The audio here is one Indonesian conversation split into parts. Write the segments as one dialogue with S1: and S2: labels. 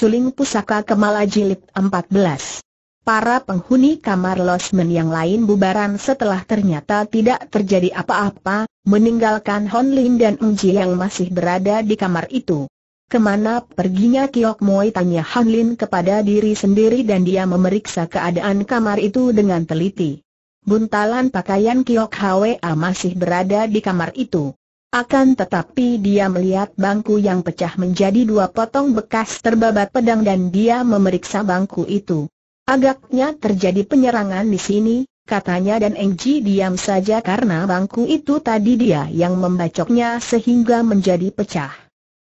S1: Suling Pusaka Kemala Jilid 14 Para penghuni kamar losmen yang lain bubaran setelah ternyata tidak terjadi apa-apa, meninggalkan Hon Lin dan Ung Ji yang masih berada di kamar itu. Kemana perginya Kiok Moi tanya Han Lin kepada diri sendiri dan dia memeriksa keadaan kamar itu dengan teliti. Buntalan pakaian Kiok Hwa masih berada di kamar itu. Akan tetapi dia melihat bangku yang pecah menjadi dua potong bekas terbabat pedang dan dia memeriksa bangku itu. Agaknya terjadi penyerangan di sini, katanya dan Engji diam saja karena bangku itu tadi dia yang membacoknya sehingga menjadi pecah.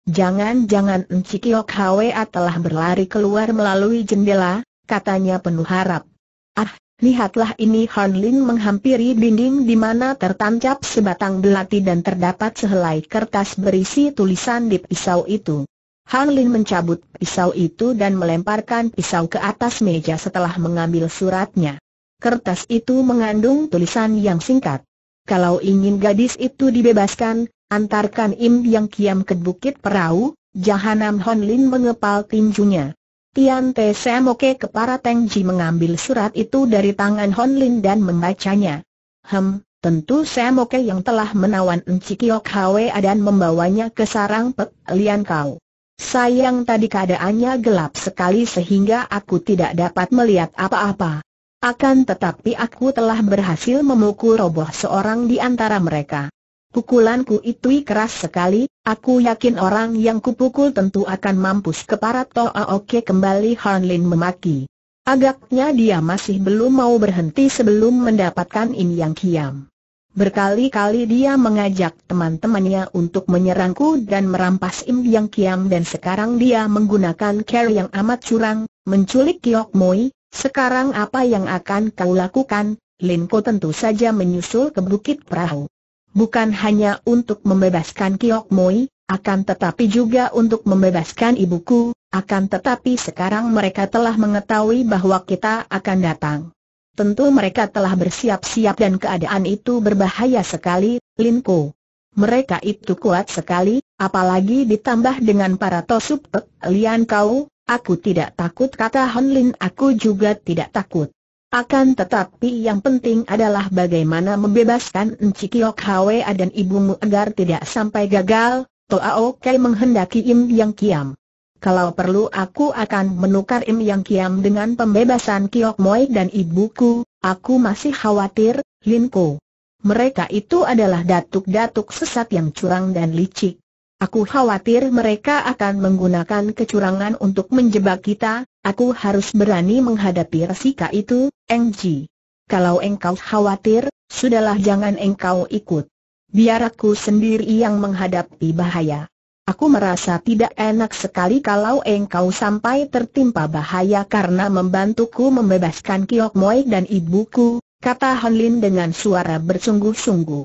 S1: Jangan-jangan Engji Kiyok Hwa telah berlari keluar melalui jendela, katanya penuh harap. Ah, Lihatlah ini Han Ling menghampiri dinding di mana tertancap sebatang belati dan terdapat sehelai kertas berisi tulisan di pisau itu. Han Ling mencabut pisau itu dan melemparkan pisau ke atas meja setelah mengambil suratnya. Kertas itu mengandung tulisan yang singkat. Kalau ingin gadis itu dibebaskan, antarkan Im Yang Kiam ke Bukit Perahu, Jahanam Hanlin Ling mengepal tinjunya. Tian Te Semoke kepala Teng Ji mengambil surat itu dari tangan Hon Lin dan membacanya. Hem, tentu Semoke yang telah menawan Enci Kiok Hwe dan membawanya ke sarang Pek Lian Kau. Sayang tadi keadaannya gelap sekali sehingga aku tidak dapat melihat apa-apa. Akan tetapi aku telah berhasil memukul roboh seorang di antara mereka. Pukulanku itu keras sekali, aku yakin orang yang kupukul tentu akan mampus keparat Toa Oke kembali Han memaki. Agaknya dia masih belum mau berhenti sebelum mendapatkan Im Yang Kiam. Berkali-kali dia mengajak teman-temannya untuk menyerangku dan merampas Im Yang Kiam dan sekarang dia menggunakan care yang amat curang, menculik Kiok Moi, sekarang apa yang akan kau lakukan? Ko tentu saja menyusul ke bukit perahu bukan hanya untuk membebaskan Kiok Moi, akan tetapi juga untuk membebaskan ibuku, akan tetapi sekarang mereka telah mengetahui bahwa kita akan datang. Tentu mereka telah bersiap-siap dan keadaan itu berbahaya sekali, Linko. Mereka itu kuat sekali, apalagi ditambah dengan para tosup Lian Kau, aku tidak takut kata Han Lin, aku juga tidak takut. Akan tetapi yang penting adalah bagaimana membebaskan Enci Kiok Hwa dan ibumu agar tidak sampai gagal, Toa Oke menghendaki Im Yang Kiam. Kalau perlu aku akan menukar Im Yang Kiam dengan pembebasan Kiok Moi dan ibuku, aku masih khawatir, Lin Ko. Mereka itu adalah datuk-datuk sesat yang curang dan licik. Aku khawatir mereka akan menggunakan kecurangan untuk menjebak kita, Aku harus berani menghadapi resika itu, Eng Ji. Kalau engkau khawatir, sudahlah jangan engkau ikut. Biar aku sendiri yang menghadapi bahaya. Aku merasa tidak enak sekali kalau engkau sampai tertimpa bahaya karena membantuku membebaskan Kiok Moi dan ibuku, kata Han Lin dengan suara bersungguh-sungguh.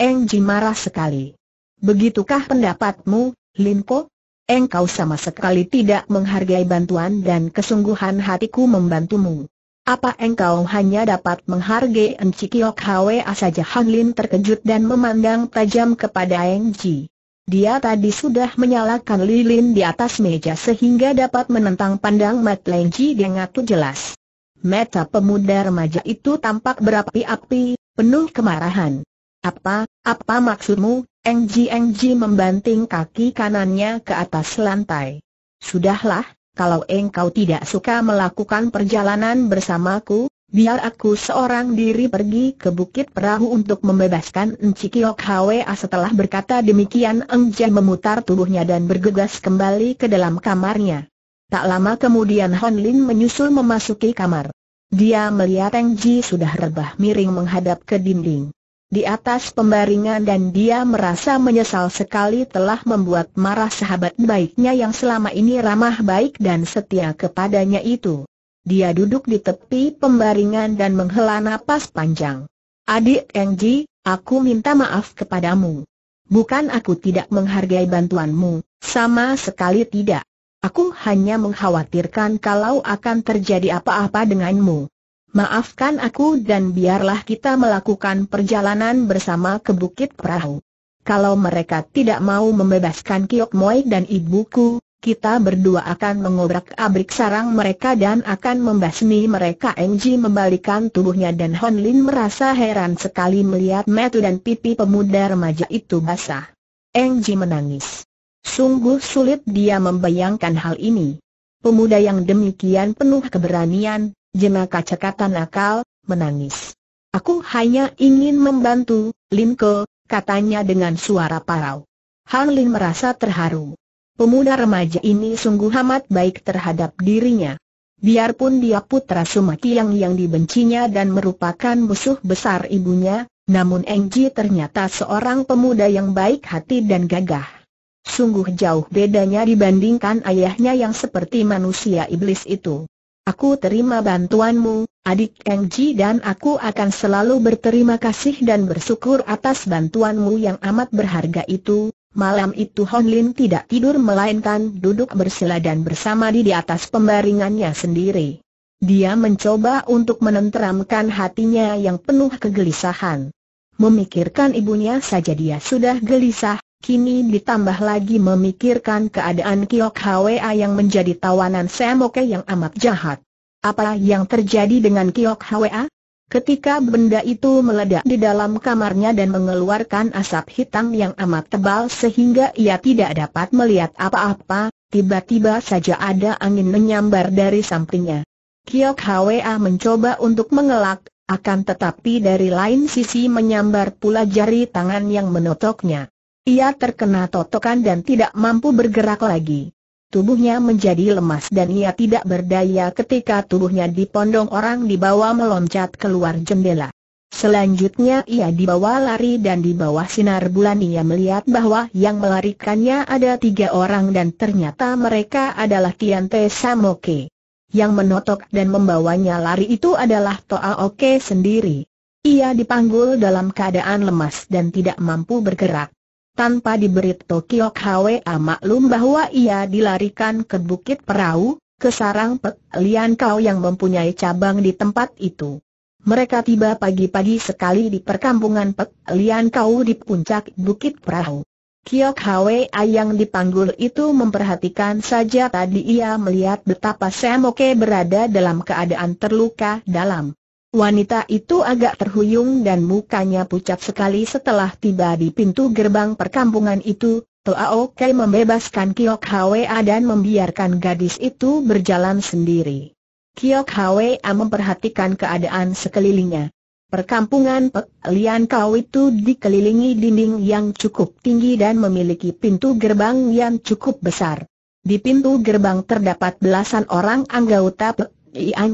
S1: Eng Ji marah sekali. Begitukah pendapatmu, Po? engkau sama sekali tidak menghargai bantuan dan kesungguhan hatiku membantumu. Apa engkau hanya dapat menghargai Enci Kiok Hwa saja Han Lin terkejut dan memandang tajam kepada Engji. Dia tadi sudah menyalakan lilin di atas meja sehingga dapat menentang pandang Mat Lengji dengan jelas. Mata pemuda remaja itu tampak berapi-api, penuh kemarahan. Apa, apa maksudmu, Engji Engji membanting kaki kanannya ke atas lantai. Sudahlah, kalau engkau tidak suka melakukan perjalanan bersamaku, biar aku seorang diri pergi ke Bukit Perahu untuk membebaskan Enci Kiok Hwa setelah berkata demikian Engji memutar tubuhnya dan bergegas kembali ke dalam kamarnya. Tak lama kemudian Hon Lin menyusul memasuki kamar. Dia melihat Engji sudah rebah miring menghadap ke dinding di atas pembaringan dan dia merasa menyesal sekali telah membuat marah sahabat baiknya yang selama ini ramah baik dan setia kepadanya itu. Dia duduk di tepi pembaringan dan menghela napas panjang. Adik Engji, aku minta maaf kepadamu. Bukan aku tidak menghargai bantuanmu, sama sekali tidak. Aku hanya mengkhawatirkan kalau akan terjadi apa-apa denganmu. Maafkan aku dan biarlah kita melakukan perjalanan bersama ke Bukit Perahu. Kalau mereka tidak mau membebaskan Kiok Moi dan ibuku, kita berdua akan mengobrak-abrik sarang mereka dan akan membasmi mereka. Engji membalikan tubuhnya dan Hon Lin merasa heran sekali melihat metu dan pipi pemuda remaja itu basah. Engji menangis. Sungguh sulit dia membayangkan hal ini. Pemuda yang demikian penuh keberanian, Jenaka cekatan akal, menangis. Aku hanya ingin membantu, Limko, katanya dengan suara parau. Han Lin merasa terharu. Pemuda remaja ini sungguh amat baik terhadap dirinya. Biarpun dia putra Sumatiang yang dibencinya dan merupakan musuh besar ibunya, namun Engji ternyata seorang pemuda yang baik hati dan gagah. Sungguh jauh bedanya dibandingkan ayahnya yang seperti manusia iblis itu. Aku terima bantuanmu, adik Ji, dan aku akan selalu berterima kasih dan bersyukur atas bantuanmu yang amat berharga itu. Malam itu Hon Lin tidak tidur melainkan duduk bersila dan bersama di di atas pembaringannya sendiri. Dia mencoba untuk menenteramkan hatinya yang penuh kegelisahan. Memikirkan ibunya saja dia sudah gelisah, Kini ditambah lagi memikirkan keadaan Kiok Hwa yang menjadi tawanan Semoke yang amat jahat. Apa yang terjadi dengan Kiok Hwa? Ketika benda itu meledak di dalam kamarnya dan mengeluarkan asap hitam yang amat tebal sehingga ia tidak dapat melihat apa-apa, tiba-tiba saja ada angin menyambar dari sampingnya. Kiok Hwa mencoba untuk mengelak, akan tetapi dari lain sisi menyambar pula jari tangan yang menotoknya. Ia terkena totokan dan tidak mampu bergerak lagi. Tubuhnya menjadi lemas dan ia tidak berdaya ketika tubuhnya dipondong orang dibawa meloncat keluar jendela. Selanjutnya ia dibawa lari dan di bawah sinar bulan ia melihat bahwa yang melarikannya ada tiga orang dan ternyata mereka adalah Tiante Samoke. Yang menotok dan membawanya lari itu adalah Toa Oke sendiri. Ia dipanggul dalam keadaan lemas dan tidak mampu bergerak tanpa diberi Tokyo Hwa maklum bahwa ia dilarikan ke Bukit Perahu, ke sarang Pek Lian Kau yang mempunyai cabang di tempat itu. Mereka tiba pagi-pagi sekali di perkampungan Pek Lian Kau di puncak Bukit Perahu. Kiok Hwa yang dipanggul itu memperhatikan saja tadi ia melihat betapa Semoke berada dalam keadaan terluka dalam. Wanita itu agak terhuyung dan mukanya pucat sekali setelah tiba di pintu gerbang perkampungan itu, Toa Oke membebaskan Kiok Hwa dan membiarkan gadis itu berjalan sendiri. Kiok Hwa memperhatikan keadaan sekelilingnya. Perkampungan Pek Lian Kau itu dikelilingi dinding yang cukup tinggi dan memiliki pintu gerbang yang cukup besar. Di pintu gerbang terdapat belasan orang anggota Pek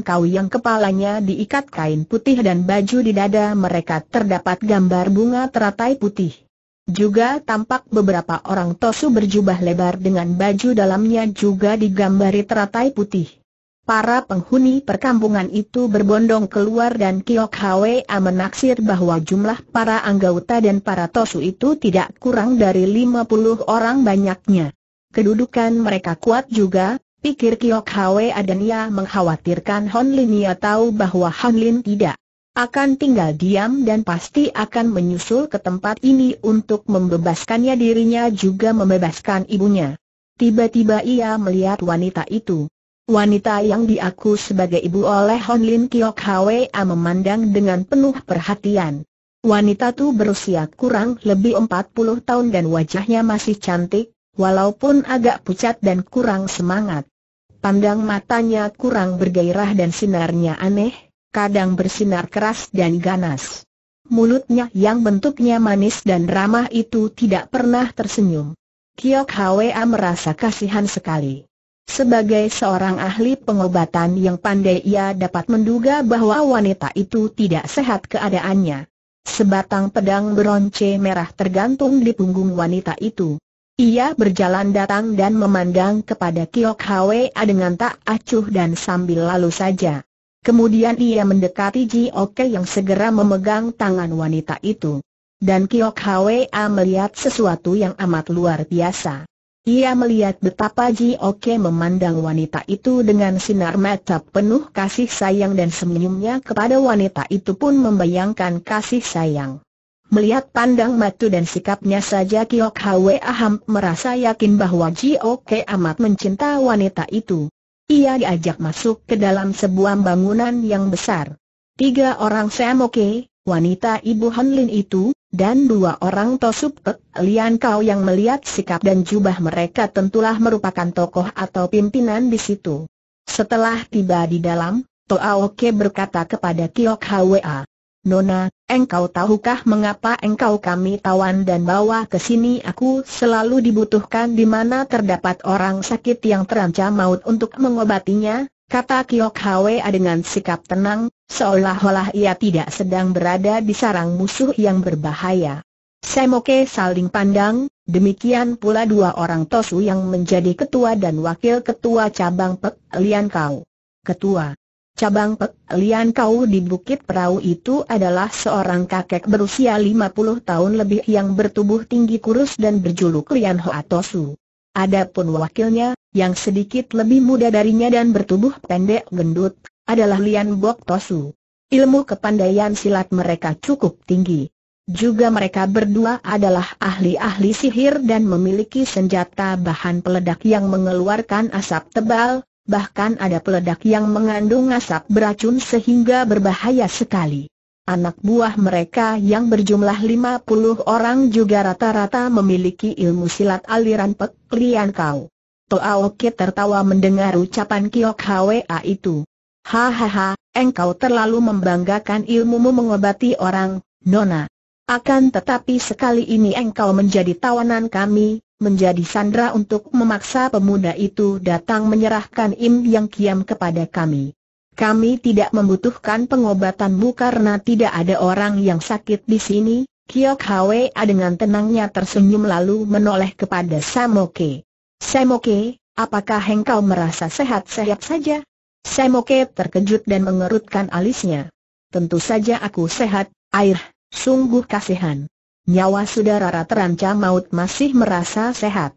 S1: Kau yang kepalanya diikat kain putih dan baju di dada mereka terdapat gambar bunga teratai putih. Juga tampak beberapa orang tosu berjubah lebar dengan baju dalamnya juga digambari teratai putih. Para penghuni perkampungan itu berbondong keluar dan Kiok Hwa menaksir bahwa jumlah para anggota dan para tosu itu tidak kurang dari 50 orang banyaknya. Kedudukan mereka kuat juga, Pikir Kiok Hwe dan ia mengkhawatirkan Hon Lin ia tahu bahwa Hon Lin tidak akan tinggal diam dan pasti akan menyusul ke tempat ini untuk membebaskannya dirinya juga membebaskan ibunya. Tiba-tiba ia melihat wanita itu. Wanita yang diaku sebagai ibu oleh Hon Lin Kiok Hwe memandang dengan penuh perhatian. Wanita itu berusia kurang lebih 40 tahun dan wajahnya masih cantik, walaupun agak pucat dan kurang semangat. Pandang matanya kurang bergairah dan sinarnya aneh, kadang bersinar keras dan ganas. Mulutnya yang bentuknya manis dan ramah itu tidak pernah tersenyum. Kiok Hwa merasa kasihan sekali. Sebagai seorang ahli pengobatan yang pandai ia dapat menduga bahwa wanita itu tidak sehat keadaannya. Sebatang pedang beronce merah tergantung di punggung wanita itu. Ia berjalan datang dan memandang kepada Kiok Hwa dengan tak acuh dan sambil lalu saja. Kemudian ia mendekati Ji Oke yang segera memegang tangan wanita itu. Dan Kiok Hwa melihat sesuatu yang amat luar biasa. Ia melihat betapa Ji Oke memandang wanita itu dengan sinar mata penuh kasih sayang dan senyumnya kepada wanita itu pun membayangkan kasih sayang. Melihat pandang matu dan sikapnya saja Kiok Hwa Aham merasa yakin bahwa Jiok amat mencinta wanita itu. Ia diajak masuk ke dalam sebuah bangunan yang besar. Tiga orang Samoke, wanita ibu Hanlin itu, dan dua orang Tosup Pek Lian Kau yang melihat sikap dan jubah mereka tentulah merupakan tokoh atau pimpinan di situ. Setelah tiba di dalam, Toaoke berkata kepada Kiok Hwa, Nona, engkau tahukah mengapa engkau kami tawan dan bawa ke sini aku selalu dibutuhkan di mana terdapat orang sakit yang terancam maut untuk mengobatinya, kata Kiok Hwa dengan sikap tenang, seolah-olah ia tidak sedang berada di sarang musuh yang berbahaya. Semoke saling pandang, demikian pula dua orang Tosu yang menjadi ketua dan wakil ketua cabang Pek Lian Kau. Ketua Cabang Pek Lian Kau di Bukit Perahu itu adalah seorang kakek berusia 50 tahun lebih yang bertubuh tinggi kurus dan berjuluk Lian Ho atau Su. Adapun wakilnya, yang sedikit lebih muda darinya dan bertubuh pendek gendut, adalah Lian Bok Tosu. Ilmu kepandaian silat mereka cukup tinggi. Juga mereka berdua adalah ahli-ahli sihir dan memiliki senjata bahan peledak yang mengeluarkan asap tebal, bahkan ada peledak yang mengandung asap beracun sehingga berbahaya sekali. Anak buah mereka yang berjumlah 50 orang juga rata-rata memiliki ilmu silat aliran Pek Kau. Toa Oke tertawa mendengar ucapan Kiok Hwa itu. Hahaha, engkau terlalu membanggakan ilmumu mengobati orang, Nona. Akan tetapi sekali ini engkau menjadi tawanan kami, menjadi sandra untuk memaksa pemuda itu datang menyerahkan Im Yang Kiam kepada kami. Kami tidak membutuhkan pengobatanmu karena tidak ada orang yang sakit di sini, Kiok Hwa dengan tenangnya tersenyum lalu menoleh kepada Samoke. Samoke, apakah engkau merasa sehat-sehat saja? Samoke terkejut dan mengerutkan alisnya. Tentu saja aku sehat, air, sungguh kasihan. Nyawa saudara terancam maut masih merasa sehat.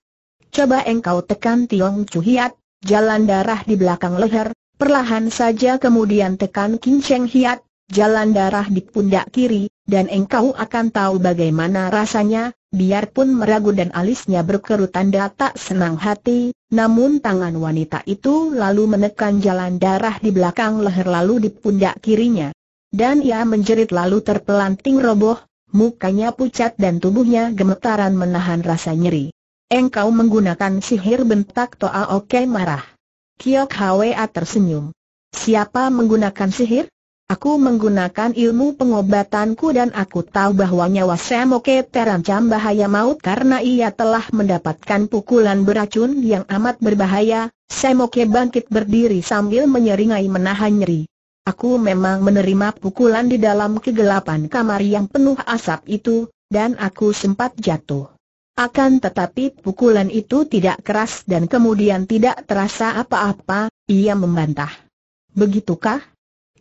S1: Coba engkau tekan Tiong Chu Hiat, jalan darah di belakang leher, perlahan saja kemudian tekan Kinceng Hiat, jalan darah di pundak kiri, dan engkau akan tahu bagaimana rasanya, biarpun meragu dan alisnya berkerut tanda tak senang hati, namun tangan wanita itu lalu menekan jalan darah di belakang leher lalu di pundak kirinya. Dan ia menjerit lalu terpelanting roboh, mukanya pucat dan tubuhnya gemetaran menahan rasa nyeri. Engkau menggunakan sihir bentak Toa Oke marah. Kiok Hwa tersenyum. Siapa menggunakan sihir? Aku menggunakan ilmu pengobatanku dan aku tahu bahwa nyawa Semoke terancam bahaya maut karena ia telah mendapatkan pukulan beracun yang amat berbahaya. Semoke bangkit berdiri sambil menyeringai menahan nyeri. Aku memang menerima pukulan di dalam kegelapan kamar yang penuh asap itu, dan aku sempat jatuh. Akan tetapi pukulan itu tidak keras dan kemudian tidak terasa apa-apa, ia membantah. Begitukah?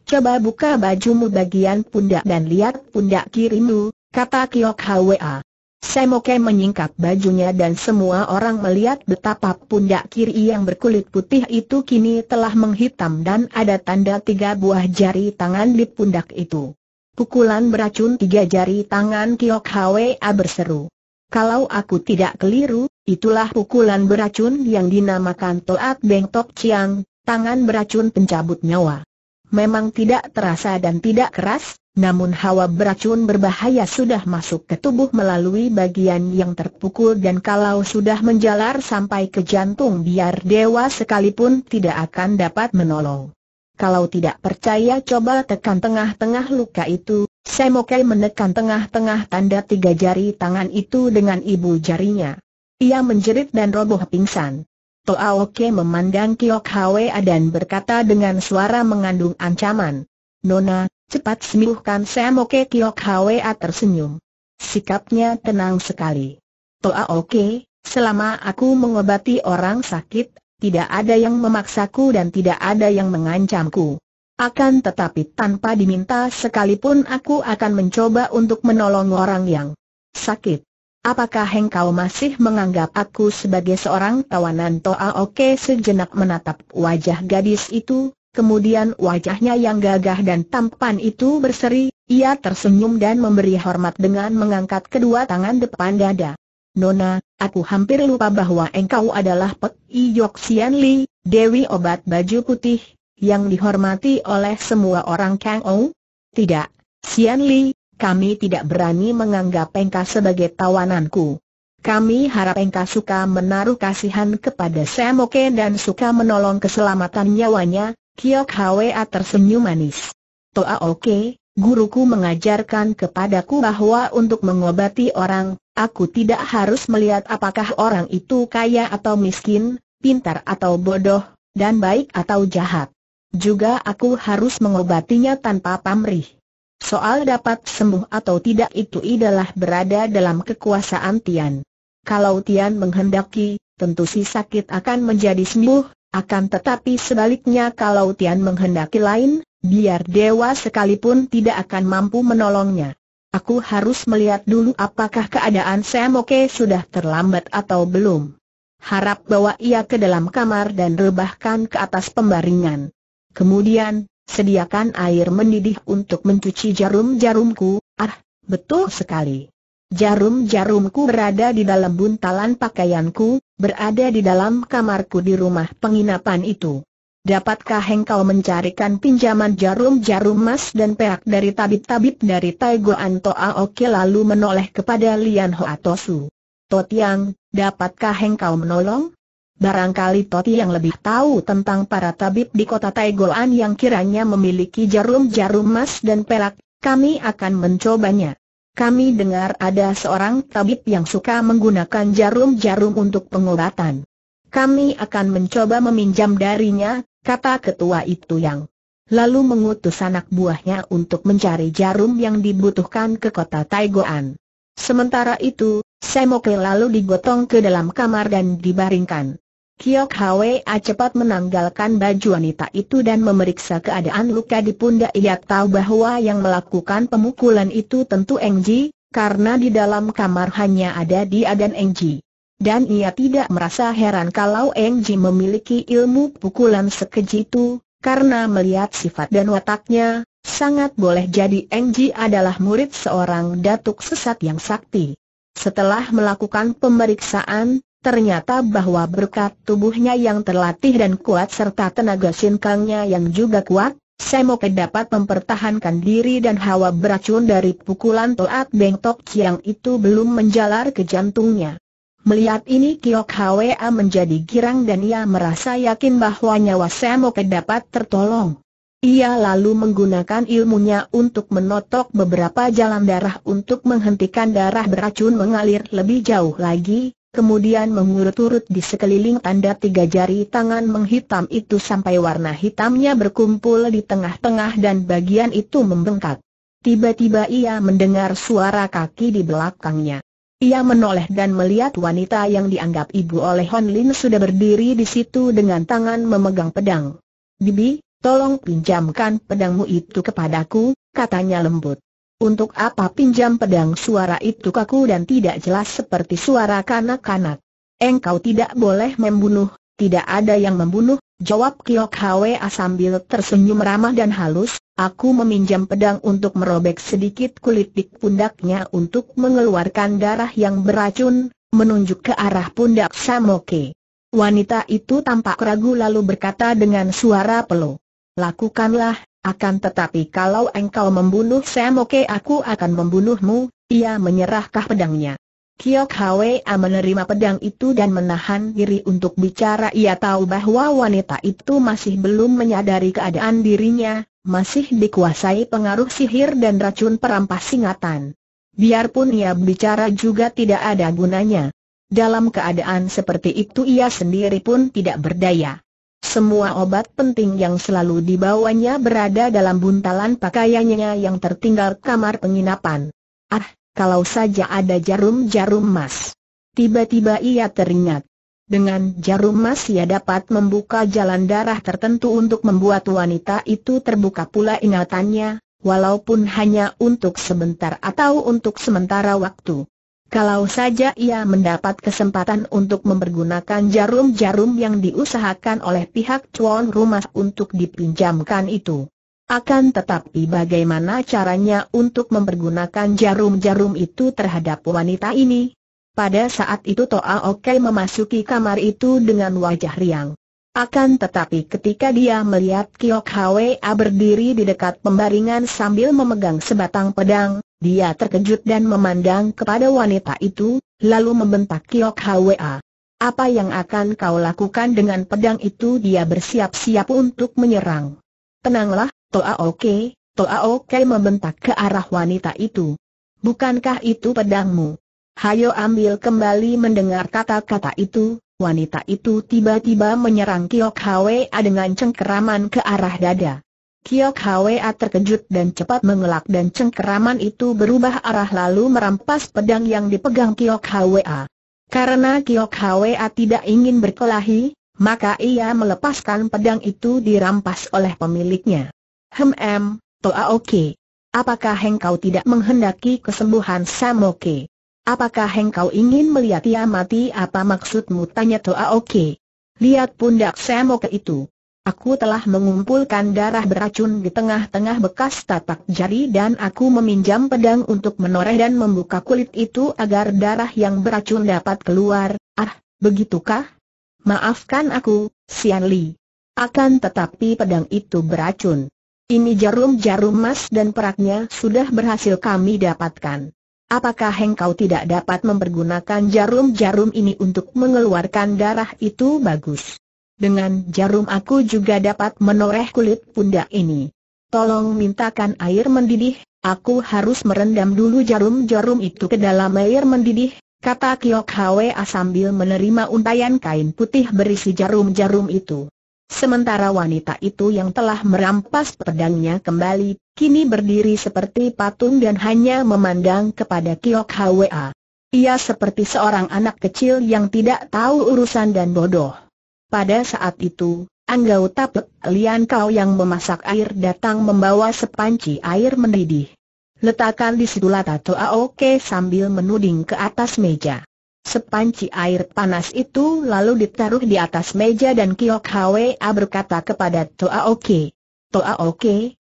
S1: Coba buka bajumu bagian pundak dan lihat pundak kirimu, kata Kiok Hwa. Semoke menyingkap bajunya dan semua orang melihat betapa pundak kiri yang berkulit putih itu kini telah menghitam dan ada tanda tiga buah jari tangan di pundak itu. Pukulan beracun tiga jari tangan Kiok Hwa berseru. Kalau aku tidak keliru, itulah pukulan beracun yang dinamakan Toat Beng Tok Chiang, tangan beracun pencabut nyawa. Memang tidak terasa dan tidak keras, namun hawa beracun berbahaya sudah masuk ke tubuh melalui bagian yang terpukul dan kalau sudah menjalar sampai ke jantung biar dewa sekalipun tidak akan dapat menolong. Kalau tidak percaya coba tekan tengah-tengah luka itu, Semokai menekan tengah-tengah tanda tiga jari tangan itu dengan ibu jarinya. Ia menjerit dan roboh pingsan. Toaoke memandang Kiok Hwa dan berkata dengan suara mengandung ancaman. Nona, Cepat sembuhkan saya oke. Kiok Hwa tersenyum. Sikapnya tenang sekali. Toa oke, selama aku mengobati orang sakit, tidak ada yang memaksaku dan tidak ada yang mengancamku. Akan tetapi tanpa diminta sekalipun aku akan mencoba untuk menolong orang yang sakit. Apakah engkau masih menganggap aku sebagai seorang tawanan Toa Oke sejenak menatap wajah gadis itu, kemudian wajahnya yang gagah dan tampan itu berseri, ia tersenyum dan memberi hormat dengan mengangkat kedua tangan depan dada. Nona, aku hampir lupa bahwa engkau adalah Pek Iyok Sian Li, Dewi Obat Baju Putih, yang dihormati oleh semua orang Kang Ou. Tidak, Sian Li, kami tidak berani menganggap engkau sebagai tawananku. Kami harap engkau suka menaruh kasihan kepada Semoke dan suka menolong keselamatan nyawanya, Kiok Hwa tersenyum manis. Toa oke, guruku mengajarkan kepadaku bahwa untuk mengobati orang, aku tidak harus melihat apakah orang itu kaya atau miskin, pintar atau bodoh, dan baik atau jahat. Juga aku harus mengobatinya tanpa pamrih. Soal dapat sembuh atau tidak itu adalah berada dalam kekuasaan Tian. Kalau Tian menghendaki, tentu si sakit akan menjadi sembuh, akan tetapi sebaliknya kalau Tian menghendaki lain, biar dewa sekalipun tidak akan mampu menolongnya. Aku harus melihat dulu apakah keadaan Oke sudah terlambat atau belum. Harap bawa ia ke dalam kamar dan rebahkan ke atas pembaringan. Kemudian, sediakan air mendidih untuk mencuci jarum-jarumku, ah, betul sekali. Jarum-jarumku berada di dalam buntalan pakaianku, berada di dalam kamarku di rumah penginapan itu. Dapatkah engkau mencarikan pinjaman jarum-jarum emas dan perak dari tabib-tabib dari Anto Oke, lalu menoleh kepada Lian Hoatosu? Totiang, dapatkah engkau menolong? Barangkali Toti yang lebih tahu tentang para tabib di kota Taigoan yang kiranya memiliki jarum-jarum emas dan perak, kami akan mencobanya. Kami dengar ada seorang tabib yang suka menggunakan jarum-jarum untuk pengobatan. Kami akan mencoba meminjam darinya, kata ketua itu yang lalu mengutus anak buahnya untuk mencari jarum yang dibutuhkan ke kota Taigoan. Sementara itu, Semoke lalu digotong ke dalam kamar dan dibaringkan. Kiok Hwa cepat menanggalkan baju wanita itu dan memeriksa keadaan luka di pundak ia tahu bahwa yang melakukan pemukulan itu tentu Engji, karena di dalam kamar hanya ada dia dan Engji. Dan ia tidak merasa heran kalau Engji memiliki ilmu pukulan sekeji itu, karena melihat sifat dan wataknya, sangat boleh jadi Engji adalah murid seorang datuk sesat yang sakti. Setelah melakukan pemeriksaan, Ternyata bahwa berkat tubuhnya yang terlatih dan kuat serta tenaga sinkangnya yang juga kuat, Semoke dapat mempertahankan diri dan hawa beracun dari pukulan Toat Beng Tok Chiang itu belum menjalar ke jantungnya. Melihat ini Kiok Hwa menjadi girang dan ia merasa yakin bahwa nyawa Semoke dapat tertolong. Ia lalu menggunakan ilmunya untuk menotok beberapa jalan darah untuk menghentikan darah beracun mengalir lebih jauh lagi, kemudian mengurut-urut di sekeliling tanda tiga jari tangan menghitam itu sampai warna hitamnya berkumpul di tengah-tengah dan bagian itu membengkak. Tiba-tiba ia mendengar suara kaki di belakangnya. Ia menoleh dan melihat wanita yang dianggap ibu oleh Hon Lin sudah berdiri di situ dengan tangan memegang pedang. Bibi, tolong pinjamkan pedangmu itu kepadaku, katanya lembut. Untuk apa pinjam pedang suara itu kaku dan tidak jelas seperti suara kanak-kanak. Engkau tidak boleh membunuh, tidak ada yang membunuh, jawab Kiok Hwa sambil tersenyum ramah dan halus, aku meminjam pedang untuk merobek sedikit kulit di pundaknya untuk mengeluarkan darah yang beracun, menunjuk ke arah pundak Samoke. Wanita itu tampak ragu lalu berkata dengan suara peluh. Lakukanlah, akan tetapi kalau engkau membunuh saya oke aku akan membunuhmu, ia menyerahkah pedangnya. Kiok Hwa menerima pedang itu dan menahan diri untuk bicara ia tahu bahwa wanita itu masih belum menyadari keadaan dirinya, masih dikuasai pengaruh sihir dan racun perampas singatan. Biarpun ia bicara juga tidak ada gunanya. Dalam keadaan seperti itu ia sendiri pun tidak berdaya. Semua obat penting yang selalu dibawanya berada dalam buntalan pakaiannya yang tertinggal kamar penginapan. Ah, kalau saja ada jarum-jarum emas. Tiba-tiba ia teringat. Dengan jarum emas ia dapat membuka jalan darah tertentu untuk membuat wanita itu terbuka pula ingatannya, walaupun hanya untuk sebentar atau untuk sementara waktu. Kalau saja ia mendapat kesempatan untuk mempergunakan jarum-jarum yang diusahakan oleh pihak tuan rumah untuk dipinjamkan itu. Akan tetapi bagaimana caranya untuk mempergunakan jarum-jarum itu terhadap wanita ini? Pada saat itu Toa Oke memasuki kamar itu dengan wajah riang. Akan tetapi ketika dia melihat Kiok Hwa berdiri di dekat pembaringan sambil memegang sebatang pedang, dia terkejut dan memandang kepada wanita itu, lalu membentak Kiok Hwa. Apa yang akan kau lakukan dengan pedang itu dia bersiap-siap untuk menyerang. Tenanglah, Toa Oke, Toa Oke membentak ke arah wanita itu. Bukankah itu pedangmu? Hayo ambil kembali mendengar kata-kata itu, wanita itu tiba-tiba menyerang Kiok Hwa dengan cengkeraman ke arah dada. Kiok Hwa terkejut dan cepat mengelak dan cengkeraman itu berubah arah lalu merampas pedang yang dipegang Kiok Hwa. Karena Kiok Hwa tidak ingin berkelahi, maka ia melepaskan pedang itu dirampas oleh pemiliknya. Hem em, Toaoke. Apakah engkau tidak menghendaki kesembuhan Samoke? Apakah engkau ingin melihat ia mati apa maksudmu tanya Toaoke? Lihat pundak Samoke itu. Aku telah mengumpulkan darah beracun di tengah-tengah bekas tatak jari dan aku meminjam pedang untuk menoreh dan membuka kulit itu agar darah yang beracun dapat keluar. Ah, begitukah? Maafkan aku, Sian Li. Akan tetapi pedang itu beracun. Ini jarum-jarum emas dan peraknya sudah berhasil kami dapatkan. Apakah engkau tidak dapat mempergunakan jarum-jarum ini untuk mengeluarkan darah itu bagus? Dengan jarum aku juga dapat menoreh kulit pundak ini. Tolong mintakan air mendidih, aku harus merendam dulu jarum-jarum itu ke dalam air mendidih, kata Kiok Hwa sambil menerima untayan kain putih berisi jarum-jarum itu. Sementara wanita itu yang telah merampas pedangnya kembali, kini berdiri seperti patung dan hanya memandang kepada Kiok Hwa. Ia seperti seorang anak kecil yang tidak tahu urusan dan bodoh. Pada saat itu, Anggau Tapek Lian Kau yang memasak air datang membawa sepanci air mendidih. Letakkan di situlah tato Aoke sambil menuding ke atas meja. Sepanci air panas itu lalu ditaruh di atas meja dan Kiok A berkata kepada Toaoke. aok,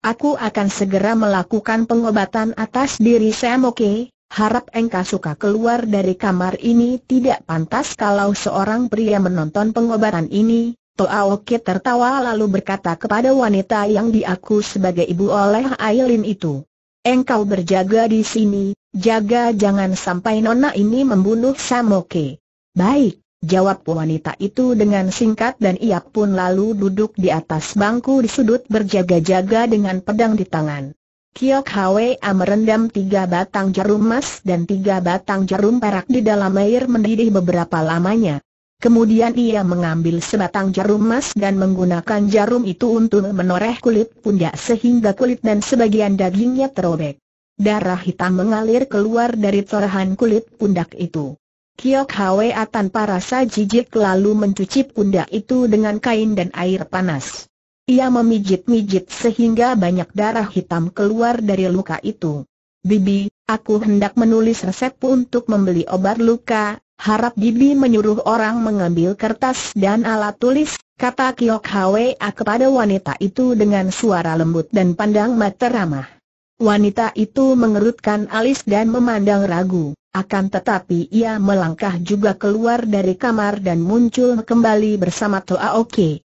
S1: aku akan segera melakukan pengobatan atas diri Semoke, Harap engkau suka keluar dari kamar ini tidak pantas kalau seorang pria menonton pengobatan ini. Toaoke tertawa lalu berkata kepada wanita yang diaku sebagai ibu oleh Aileen itu. Engkau berjaga di sini, jaga jangan sampai nona ini membunuh Samoke. Baik, jawab wanita itu dengan singkat dan ia pun lalu duduk di atas bangku di sudut berjaga-jaga dengan pedang di tangan. Kiok Hwa merendam tiga batang jarum emas dan tiga batang jarum perak di dalam air mendidih beberapa lamanya. Kemudian ia mengambil sebatang jarum emas dan menggunakan jarum itu untuk menoreh kulit pundak sehingga kulit dan sebagian dagingnya terobek. Darah hitam mengalir keluar dari corahan kulit pundak itu. Kiok Hwa tanpa rasa jijik lalu mencuci pundak itu dengan kain dan air panas. Ia memijit-mijit sehingga banyak darah hitam keluar dari luka itu. Bibi, aku hendak menulis resep untuk membeli obat luka, harap Bibi menyuruh orang mengambil kertas dan alat tulis, kata Kiok Hwa kepada wanita itu dengan suara lembut dan pandang mata ramah. Wanita itu mengerutkan alis dan memandang ragu, akan tetapi ia melangkah juga keluar dari kamar dan muncul kembali bersama Toa Oke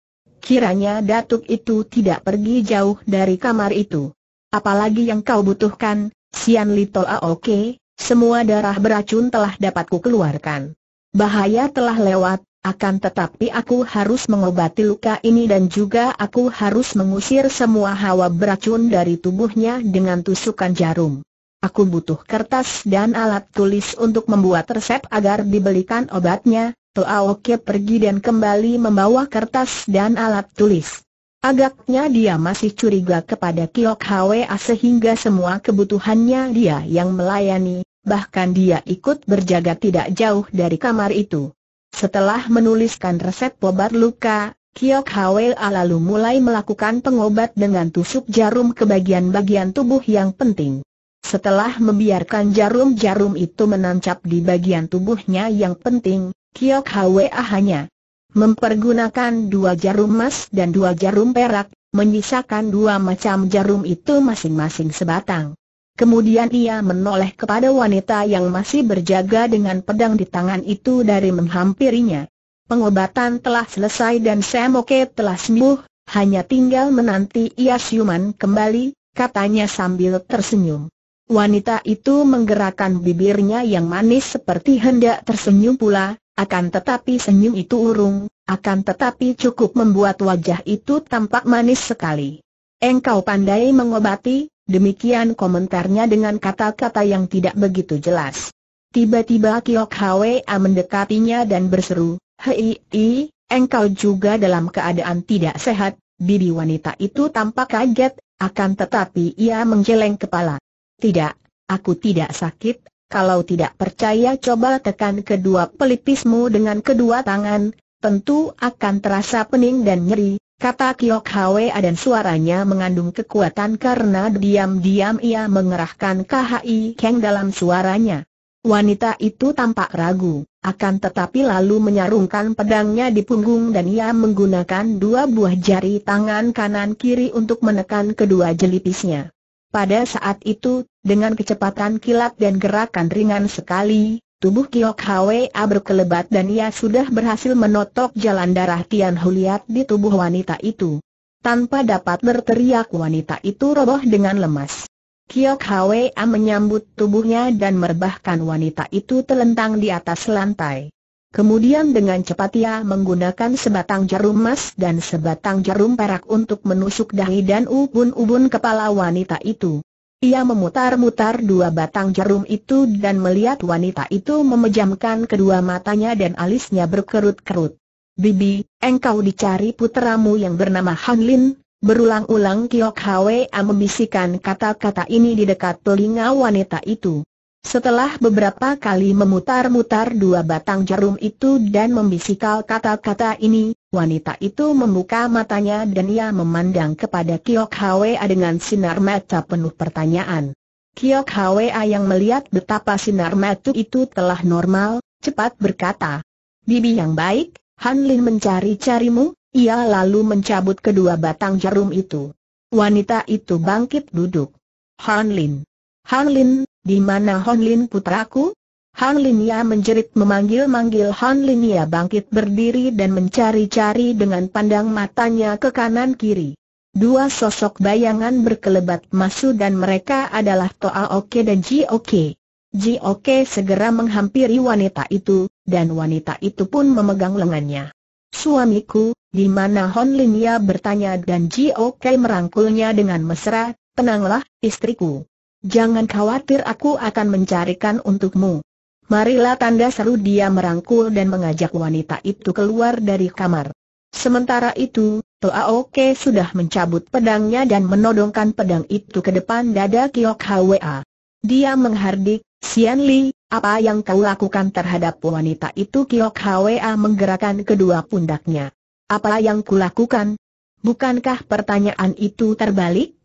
S1: kiranya datuk itu tidak pergi jauh dari kamar itu. Apalagi yang kau butuhkan, Sian A oke? semua darah beracun telah dapat ku keluarkan. Bahaya telah lewat, akan tetapi aku harus mengobati luka ini dan juga aku harus mengusir semua hawa beracun dari tubuhnya dengan tusukan jarum. Aku butuh kertas dan alat tulis untuk membuat resep agar dibelikan obatnya, Toaoke pergi dan kembali membawa kertas dan alat tulis. Agaknya dia masih curiga kepada Kiok Hwa sehingga semua kebutuhannya dia yang melayani, bahkan dia ikut berjaga tidak jauh dari kamar itu. Setelah menuliskan resep obat luka, Kiok Hwa lalu mulai melakukan pengobat dengan tusuk jarum ke bagian-bagian tubuh yang penting. Setelah membiarkan jarum-jarum itu menancap di bagian tubuhnya yang penting, Kiok Hwa hanya mempergunakan dua jarum emas dan dua jarum perak, menyisakan dua macam jarum itu masing-masing sebatang. Kemudian ia menoleh kepada wanita yang masih berjaga dengan pedang di tangan itu dari menghampirinya. Pengobatan telah selesai dan Semoke telah sembuh, hanya tinggal menanti ia siuman kembali, katanya sambil tersenyum. Wanita itu menggerakkan bibirnya yang manis seperti hendak tersenyum pula, akan tetapi senyum itu urung, akan tetapi cukup membuat wajah itu tampak manis sekali. Engkau pandai mengobati, demikian komentarnya dengan kata-kata yang tidak begitu jelas. Tiba-tiba Kiok Hwa mendekatinya dan berseru, Hei, i, engkau juga dalam keadaan tidak sehat, bibi wanita itu tampak kaget, akan tetapi ia menjeleng kepala. Tidak, aku tidak sakit, kalau tidak percaya coba tekan kedua pelipismu dengan kedua tangan, tentu akan terasa pening dan nyeri, kata Kiok Hwa dan suaranya mengandung kekuatan karena diam-diam ia mengerahkan KHI Keng dalam suaranya. Wanita itu tampak ragu, akan tetapi lalu menyarungkan pedangnya di punggung dan ia menggunakan dua buah jari tangan kanan kiri untuk menekan kedua jelipisnya. Pada saat itu dengan kecepatan kilat dan gerakan ringan sekali, tubuh Kiok Hwa berkelebat dan ia sudah berhasil menotok jalan darah Tian Huliat di tubuh wanita itu. Tanpa dapat berteriak wanita itu roboh dengan lemas. Kiok Hwa menyambut tubuhnya dan merebahkan wanita itu telentang di atas lantai. Kemudian dengan cepat ia menggunakan sebatang jarum emas dan sebatang jarum perak untuk menusuk dahi dan ubun-ubun kepala wanita itu. Ia memutar-mutar dua batang jarum itu dan melihat wanita itu memejamkan kedua matanya dan alisnya berkerut-kerut. Bibi, engkau dicari putramu yang bernama Han Lin, berulang-ulang Kiok Hwa membisikkan kata-kata ini di dekat telinga wanita itu. Setelah beberapa kali memutar-mutar dua batang jarum itu dan membisikal kata-kata ini, wanita itu membuka matanya dan ia memandang kepada Kiok Hwa dengan sinar mata penuh pertanyaan. Kiok Hwa yang melihat betapa sinar mata itu telah normal, cepat berkata, Bibi yang baik, Han Lin mencari-carimu, ia lalu mencabut kedua batang jarum itu. Wanita itu bangkit duduk. Han Lin. Han Lin, di mana Hon Lin putraku? Han Linia menjerit memanggil-manggil Han Linia bangkit berdiri dan mencari-cari dengan pandang matanya ke kanan kiri. Dua sosok bayangan berkelebat masuk dan mereka adalah Toa Oke dan Ji Oke. Ji Oke segera menghampiri wanita itu, dan wanita itu pun memegang lengannya. Suamiku, di mana Hon Linia bertanya dan Ji Oke merangkulnya dengan mesra, tenanglah, istriku. Jangan khawatir aku akan mencarikan untukmu. Marilah tanda seru dia merangkul dan mengajak wanita itu keluar dari kamar. Sementara itu, Toa Oke sudah mencabut pedangnya dan menodongkan pedang itu ke depan dada Kiok Hwa. Dia menghardik, Sian Li, apa yang kau lakukan terhadap wanita itu Kiok Hwa menggerakkan kedua pundaknya. Apa yang kulakukan? Bukankah pertanyaan itu terbalik?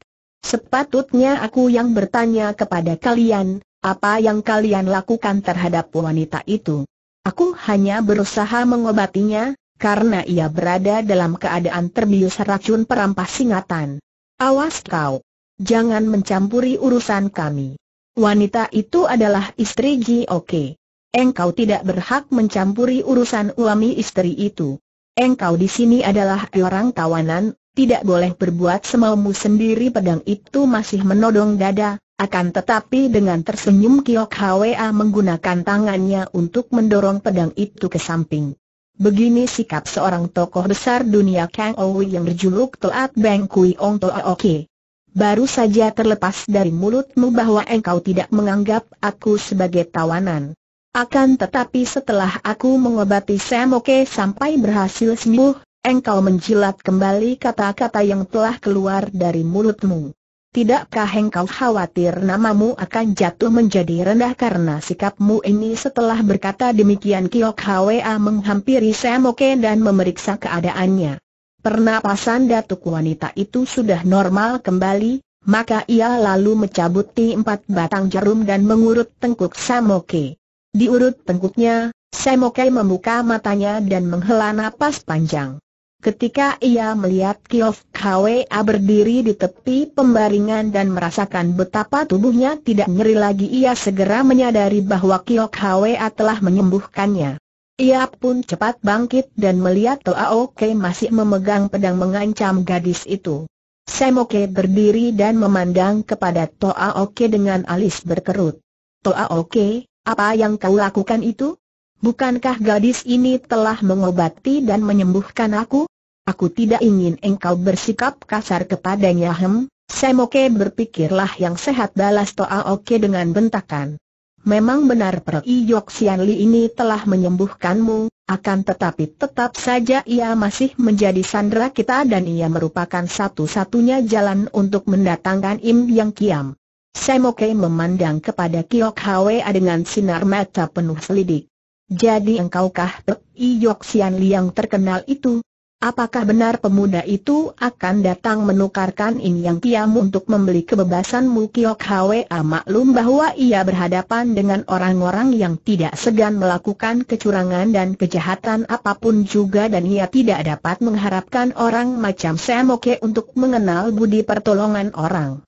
S1: Sepatutnya aku yang bertanya kepada kalian, apa yang kalian lakukan terhadap wanita itu? Aku hanya berusaha mengobatinya, karena ia berada dalam keadaan terbius racun perampas singatan. Awas kau! Jangan mencampuri urusan kami. Wanita itu adalah istri Ji Oke. Engkau tidak berhak mencampuri urusan suami istri itu. Engkau di sini adalah orang tawanan, tidak boleh berbuat semaumu sendiri pedang itu masih menodong dada, akan tetapi dengan tersenyum Kiok Hwa menggunakan tangannya untuk mendorong pedang itu ke samping. Begini sikap seorang tokoh besar dunia Kang Owi yang berjuluk Toat Beng Kui Ong Toa Oke. Baru saja terlepas dari mulutmu bahwa engkau tidak menganggap aku sebagai tawanan. Akan tetapi setelah aku mengobati Sam Oke sampai berhasil sembuh, engkau menjilat kembali kata-kata yang telah keluar dari mulutmu. Tidakkah engkau khawatir namamu akan jatuh menjadi rendah karena sikapmu ini setelah berkata demikian Kiok Hwa menghampiri Semoke dan memeriksa keadaannya. Pernapasan datuk wanita itu sudah normal kembali, maka ia lalu mencabuti empat batang jarum dan mengurut tengkuk Semoke. Diurut tengkuknya, Semoke membuka matanya dan menghela napas panjang. Ketika ia melihat Kiof Hwa berdiri di tepi pembaringan dan merasakan betapa tubuhnya tidak nyeri lagi ia segera menyadari bahwa Kiof Hwa telah menyembuhkannya. Ia pun cepat bangkit dan melihat Toa Oke masih memegang pedang mengancam gadis itu. Semoke berdiri dan memandang kepada Toa Oke dengan alis berkerut. Toa Oke, apa yang kau lakukan itu? Bukankah gadis ini telah mengobati dan menyembuhkan aku? Aku tidak ingin engkau bersikap kasar kepadanya hem, Semoke berpikirlah yang sehat balas Toa Oke dengan bentakan. Memang benar Peri Yok Sian Li ini telah menyembuhkanmu, akan tetapi tetap saja ia masih menjadi sandera kita dan ia merupakan satu-satunya jalan untuk mendatangkan Im Yang Kiam. Semoke memandang kepada Kiok Hwa dengan sinar mata penuh selidik. Jadi engkaukah Pek Iyok Sian Liang terkenal itu? Apakah benar pemuda itu akan datang menukarkan In Yang Kiam untuk membeli kebebasanmu Kiok Hwa ah, maklum bahwa ia berhadapan dengan orang-orang yang tidak segan melakukan kecurangan dan kejahatan apapun juga dan ia tidak dapat mengharapkan orang macam Semoke untuk mengenal budi pertolongan orang.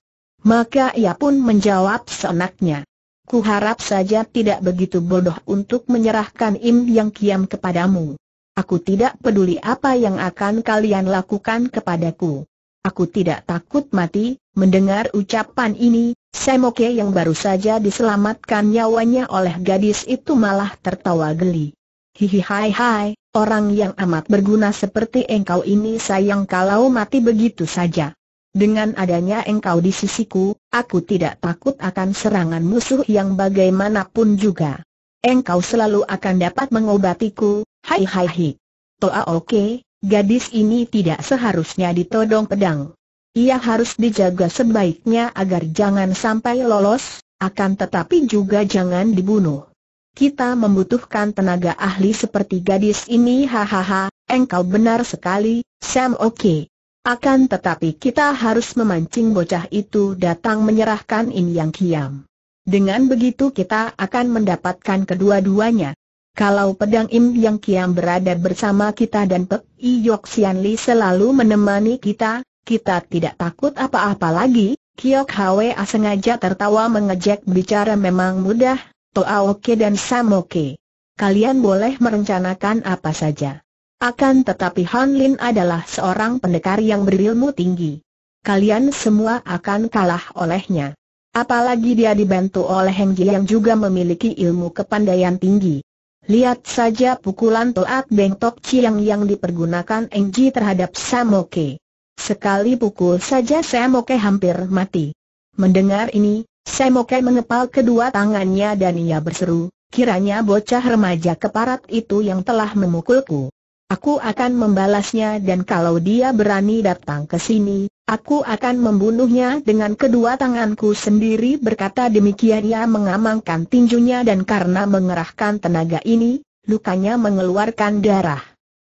S1: Maka ia pun menjawab seenaknya. Ku harap saja tidak begitu bodoh untuk menyerahkan Im Yang Kiam kepadamu. Aku tidak peduli apa yang akan kalian lakukan kepadaku. Aku tidak takut mati, mendengar ucapan ini, Semoke yang baru saja diselamatkan nyawanya oleh gadis itu malah tertawa geli. Hihi hai hai, orang yang amat berguna seperti engkau ini sayang kalau mati begitu saja. Dengan adanya engkau di sisiku, aku tidak takut akan serangan musuh yang bagaimanapun juga. Engkau selalu akan dapat mengobatiku, hai hai hai. Toa oke, gadis ini tidak seharusnya ditodong pedang. Ia harus dijaga sebaiknya agar jangan sampai lolos, akan tetapi juga jangan dibunuh. Kita membutuhkan tenaga ahli seperti gadis ini hahaha, engkau benar sekali, Sam oke. Akan tetapi kita harus memancing bocah itu datang menyerahkan Im Yang Kiam. Dengan begitu kita akan mendapatkan kedua-duanya. Kalau pedang Im Yang Kiam berada bersama kita dan Pek I Sian Li selalu menemani kita, kita tidak takut apa-apa lagi. Kiok Hwa sengaja tertawa mengejek bicara memang mudah, Toa Oke dan Samoke. Kalian boleh merencanakan apa saja. Akan tetapi Han Lin adalah seorang pendekar yang berilmu tinggi. Kalian semua akan kalah olehnya. Apalagi dia dibantu oleh Heng Ji yang juga memiliki ilmu kepandaian tinggi. Lihat saja pukulan Toat Beng Tok Chiang yang dipergunakan Heng Ji terhadap Samoke. Sekali pukul saja Samoke hampir mati. Mendengar ini, Samoke mengepal kedua tangannya dan ia berseru, kiranya bocah remaja keparat itu yang telah memukulku. Aku akan membalasnya dan kalau dia berani datang ke sini, aku akan membunuhnya dengan kedua tanganku sendiri berkata demikian ia mengamankan tinjunya dan karena mengerahkan tenaga ini, lukanya mengeluarkan darah.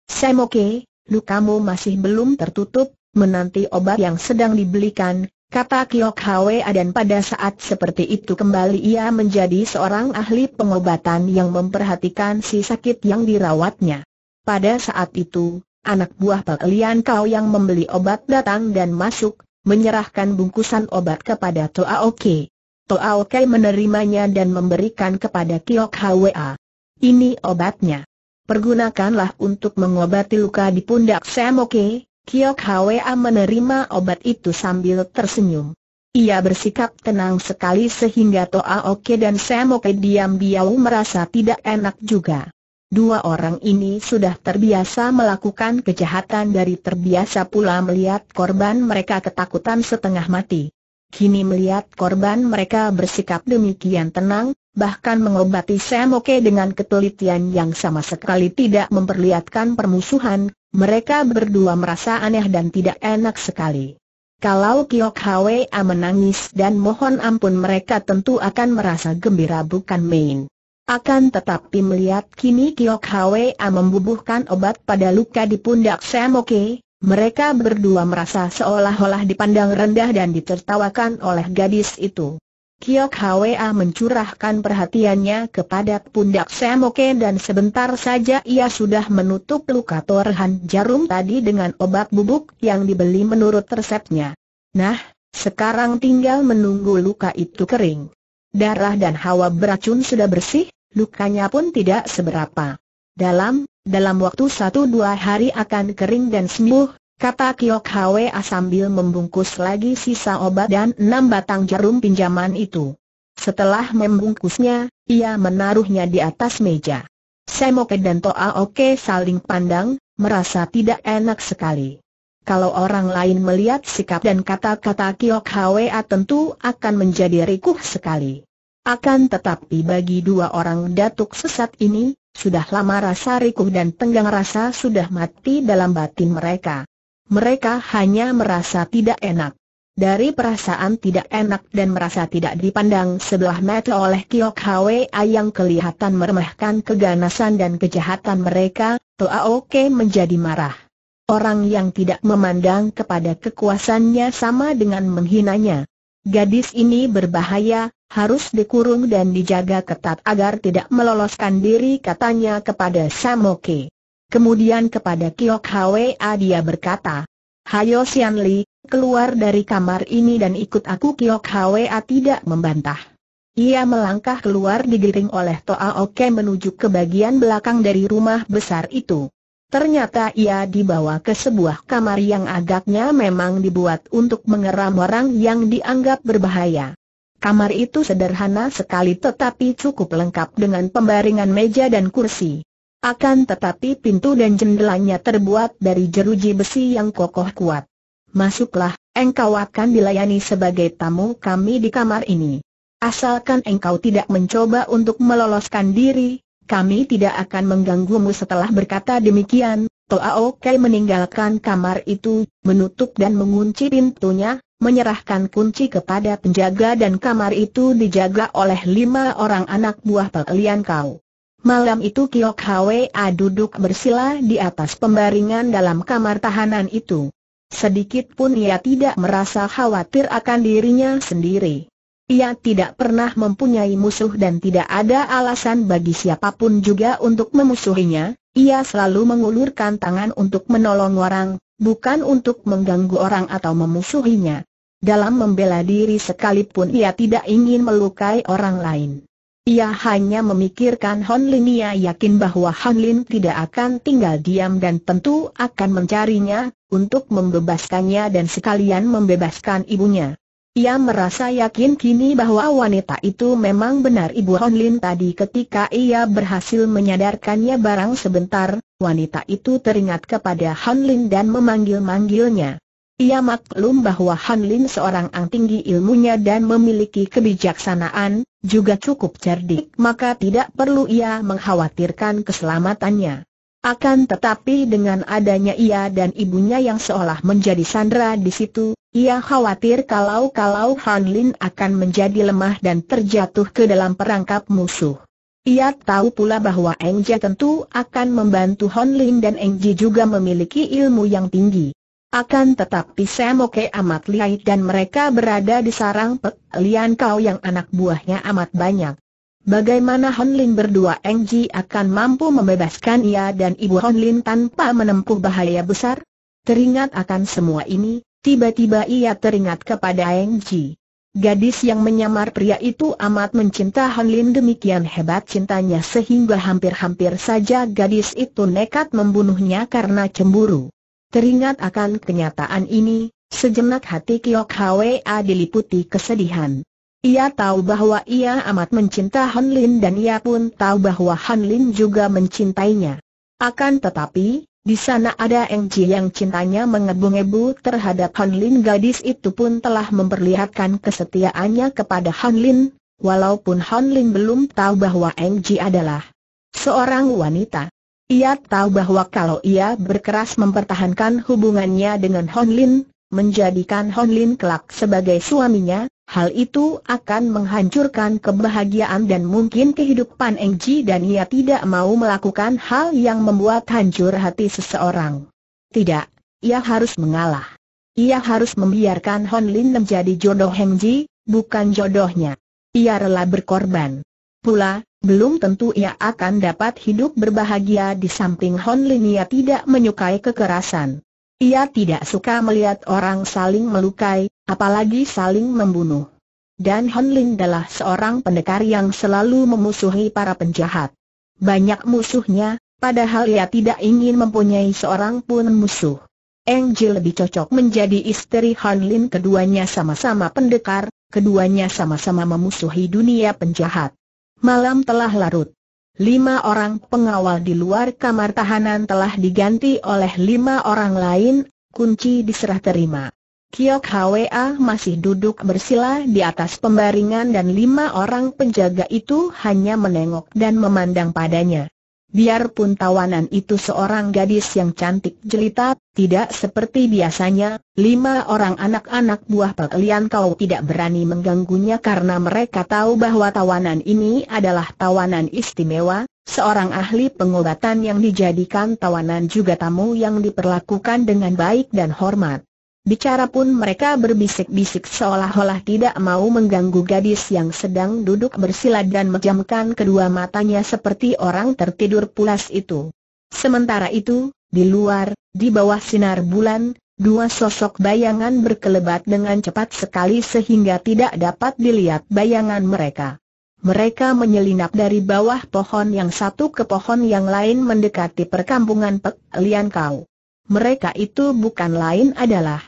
S1: Semoke, lukamu masih belum tertutup, menanti obat yang sedang dibelikan, kata Kiok Hwa dan pada saat seperti itu kembali ia menjadi seorang ahli pengobatan yang memperhatikan si sakit yang dirawatnya. Pada saat itu, anak buah Pak Kau yang membeli obat datang dan masuk, menyerahkan bungkusan obat kepada Toa Oke. Toa Oke menerimanya dan memberikan kepada Kiok Hwa. Ini obatnya. Pergunakanlah untuk mengobati luka di pundak Sam Oke. Kiok Hwa menerima obat itu sambil tersenyum. Ia bersikap tenang sekali sehingga Toa Oke dan Sam Oke diam-diam merasa tidak enak juga. Dua orang ini sudah terbiasa melakukan kejahatan dari terbiasa pula melihat korban mereka ketakutan setengah mati. Kini melihat korban mereka bersikap demikian tenang, bahkan mengobati Samoke dengan ketelitian yang sama sekali tidak memperlihatkan permusuhan, mereka berdua merasa aneh dan tidak enak sekali. Kalau Kiok Hwa menangis dan mohon ampun mereka tentu akan merasa gembira bukan main. Akan tetapi melihat kini Kiok Hwa membubuhkan obat pada luka di pundak Samoke, mereka berdua merasa seolah-olah dipandang rendah dan ditertawakan oleh gadis itu. Kiok Hwa mencurahkan perhatiannya kepada pundak Samoke dan sebentar saja ia sudah menutup luka torhan jarum tadi dengan obat bubuk yang dibeli menurut resepnya. Nah, sekarang tinggal menunggu luka itu kering. Darah dan hawa beracun sudah bersih, lukanya pun tidak seberapa. Dalam, dalam waktu satu dua hari akan kering dan sembuh, kata Kiok Hwa sambil membungkus lagi sisa obat dan enam batang jarum pinjaman itu. Setelah membungkusnya, ia menaruhnya di atas meja. Semoke dan Toa Oke saling pandang, merasa tidak enak sekali. Kalau orang lain melihat sikap dan kata-kata Kiok Hwa tentu akan menjadi rikuh sekali. Akan tetapi bagi dua orang datuk sesat ini, sudah lama rasa rikuh dan tenggang rasa sudah mati dalam batin mereka. Mereka hanya merasa tidak enak. Dari perasaan tidak enak dan merasa tidak dipandang sebelah mata oleh Kiok Hwa yang kelihatan meremehkan keganasan dan kejahatan mereka, Toa Oke menjadi marah. Orang yang tidak memandang kepada kekuasannya sama dengan menghinanya. Gadis ini berbahaya, harus dikurung dan dijaga ketat agar tidak meloloskan diri katanya kepada Samoke. Kemudian kepada Kiok Hwa dia berkata, Hayo Sian Li, keluar dari kamar ini dan ikut aku Kiok Hwa tidak membantah. Ia melangkah keluar digiring oleh Toa Oke menuju ke bagian belakang dari rumah besar itu. Ternyata ia dibawa ke sebuah kamar yang agaknya memang dibuat untuk mengeram orang yang dianggap berbahaya. Kamar itu sederhana sekali tetapi cukup lengkap dengan pembaringan meja dan kursi. Akan tetapi pintu dan jendelanya terbuat dari jeruji besi yang kokoh kuat. Masuklah, engkau akan dilayani sebagai tamu kami di kamar ini. Asalkan engkau tidak mencoba untuk meloloskan diri, kami tidak akan mengganggumu setelah berkata demikian, Toa Oke meninggalkan kamar itu, menutup dan mengunci pintunya, menyerahkan kunci kepada penjaga dan kamar itu dijaga oleh lima orang anak buah pelayan kau. Malam itu Kiok Hwa duduk bersila di atas pembaringan dalam kamar tahanan itu. Sedikit pun ia tidak merasa khawatir akan dirinya sendiri. Ia tidak pernah mempunyai musuh dan tidak ada alasan bagi siapapun juga untuk memusuhinya, ia selalu mengulurkan tangan untuk menolong orang, bukan untuk mengganggu orang atau memusuhinya. Dalam membela diri sekalipun ia tidak ingin melukai orang lain. Ia hanya memikirkan Hon Lin ia yakin bahwa Hon Lin tidak akan tinggal diam dan tentu akan mencarinya, untuk membebaskannya dan sekalian membebaskan ibunya. Ia merasa yakin kini bahwa wanita itu memang benar Ibu Honlin tadi ketika ia berhasil menyadarkannya barang sebentar, wanita itu teringat kepada Honlin dan memanggil-manggilnya. Ia maklum bahwa Honlin seorang ang tinggi ilmunya dan memiliki kebijaksanaan, juga cukup cerdik maka tidak perlu ia mengkhawatirkan keselamatannya. Akan tetapi dengan adanya ia dan ibunya yang seolah menjadi sandera di situ, ia khawatir kalau-kalau Han Lin akan menjadi lemah dan terjatuh ke dalam perangkap musuh. Ia tahu pula bahwa Eng Jie tentu akan membantu Hanlin Lin dan Eng Ji juga memiliki ilmu yang tinggi. Akan tetapi Semoke amat lihai dan mereka berada di sarang Pek Lian Kau yang anak buahnya amat banyak. Bagaimana Hanlin Lin berdua Eng Ji akan mampu membebaskan ia dan ibu Hanlin Lin tanpa menempuh bahaya besar? Teringat akan semua ini, Tiba-tiba ia teringat kepada Eng Ji. Gadis yang menyamar pria itu amat mencinta Han Lin demikian hebat cintanya sehingga hampir-hampir saja gadis itu nekat membunuhnya karena cemburu. Teringat akan kenyataan ini, sejenak hati Kiok Hwa diliputi kesedihan. Ia tahu bahwa ia amat mencinta Han Lin dan ia pun tahu bahwa Han Lin juga mencintainya. Akan tetapi, di sana ada Eng Ji yang cintanya mengebu-ngebu terhadap Han Lin gadis itu pun telah memperlihatkan kesetiaannya kepada Han Lin, walaupun Han Lin belum tahu bahwa Eng Ji adalah seorang wanita. Ia tahu bahwa kalau ia berkeras mempertahankan hubungannya dengan Han Lin, menjadikan Han Lin kelak sebagai suaminya, Hal itu akan menghancurkan kebahagiaan dan mungkin kehidupan Eng dan ia tidak mau melakukan hal yang membuat hancur hati seseorang. Tidak, ia harus mengalah. Ia harus membiarkan Hon Lin menjadi jodoh Engji, bukan jodohnya. Ia rela berkorban. Pula, belum tentu ia akan dapat hidup berbahagia di samping Hon Lin ia tidak menyukai kekerasan. Ia tidak suka melihat orang saling melukai, apalagi saling membunuh. Dan Han Ling adalah seorang pendekar yang selalu memusuhi para penjahat. Banyak musuhnya, padahal ia tidak ingin mempunyai seorang pun musuh. Angel lebih cocok menjadi istri Han Lin. keduanya sama-sama pendekar, keduanya sama-sama memusuhi dunia penjahat. Malam telah larut. Lima orang pengawal di luar kamar tahanan telah diganti oleh lima orang lain, kunci diserah terima. Kiok Hwa masih duduk bersila di atas pembaringan dan lima orang penjaga itu hanya menengok dan memandang padanya. Biarpun tawanan itu seorang gadis yang cantik jelita, tidak seperti biasanya, lima orang anak-anak buah pelian kau tidak berani mengganggunya karena mereka tahu bahwa tawanan ini adalah tawanan istimewa, seorang ahli pengobatan yang dijadikan tawanan juga tamu yang diperlakukan dengan baik dan hormat. Bicara pun mereka berbisik-bisik seolah-olah tidak mau mengganggu gadis yang sedang duduk bersila dan menjamkan kedua matanya seperti orang tertidur pulas itu. Sementara itu, di luar, di bawah sinar bulan, dua sosok bayangan berkelebat dengan cepat sekali sehingga tidak dapat dilihat bayangan mereka. Mereka menyelinap dari bawah pohon yang satu ke pohon yang lain mendekati perkampungan Pek Lian Kau. Mereka itu bukan lain adalah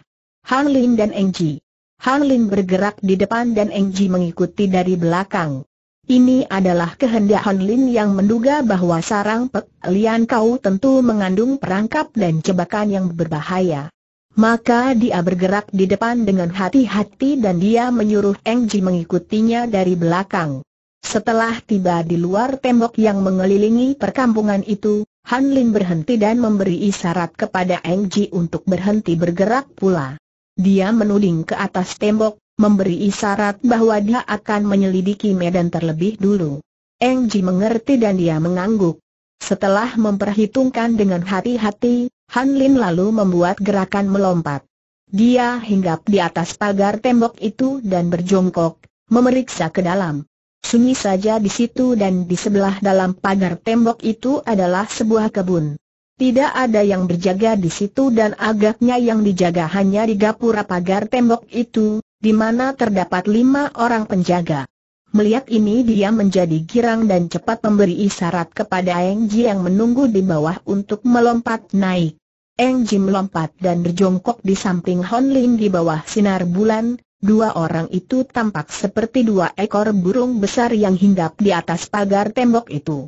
S1: Han Lin dan Eng Ji. Han Lin bergerak di depan dan Eng Ji mengikuti dari belakang. Ini adalah kehendak Han Lin yang menduga bahwa sarang Pek Lian Kau tentu mengandung perangkap dan jebakan yang berbahaya. Maka dia bergerak di depan dengan hati-hati dan dia menyuruh Eng Ji mengikutinya dari belakang. Setelah tiba di luar tembok yang mengelilingi perkampungan itu, Han Lin berhenti dan memberi isyarat kepada Eng Ji untuk berhenti bergerak pula. Dia menuding ke atas tembok, memberi isyarat bahwa dia akan menyelidiki medan terlebih dulu. Eng Ji mengerti dan dia mengangguk. Setelah memperhitungkan dengan hati-hati, Han Lin lalu membuat gerakan melompat. Dia hinggap di atas pagar tembok itu dan berjongkok, memeriksa ke dalam. Sunyi saja di situ dan di sebelah dalam pagar tembok itu adalah sebuah kebun. Tidak ada yang berjaga di situ dan agaknya yang dijaga hanya di gapura pagar tembok itu, di mana terdapat lima orang penjaga. Melihat ini dia menjadi girang dan cepat memberi isyarat kepada Eng Ji yang menunggu di bawah untuk melompat naik. Eng Ji melompat dan berjongkok di samping Hon Lin di bawah sinar bulan, Dua orang itu tampak seperti dua ekor burung besar yang hinggap di atas pagar tembok itu.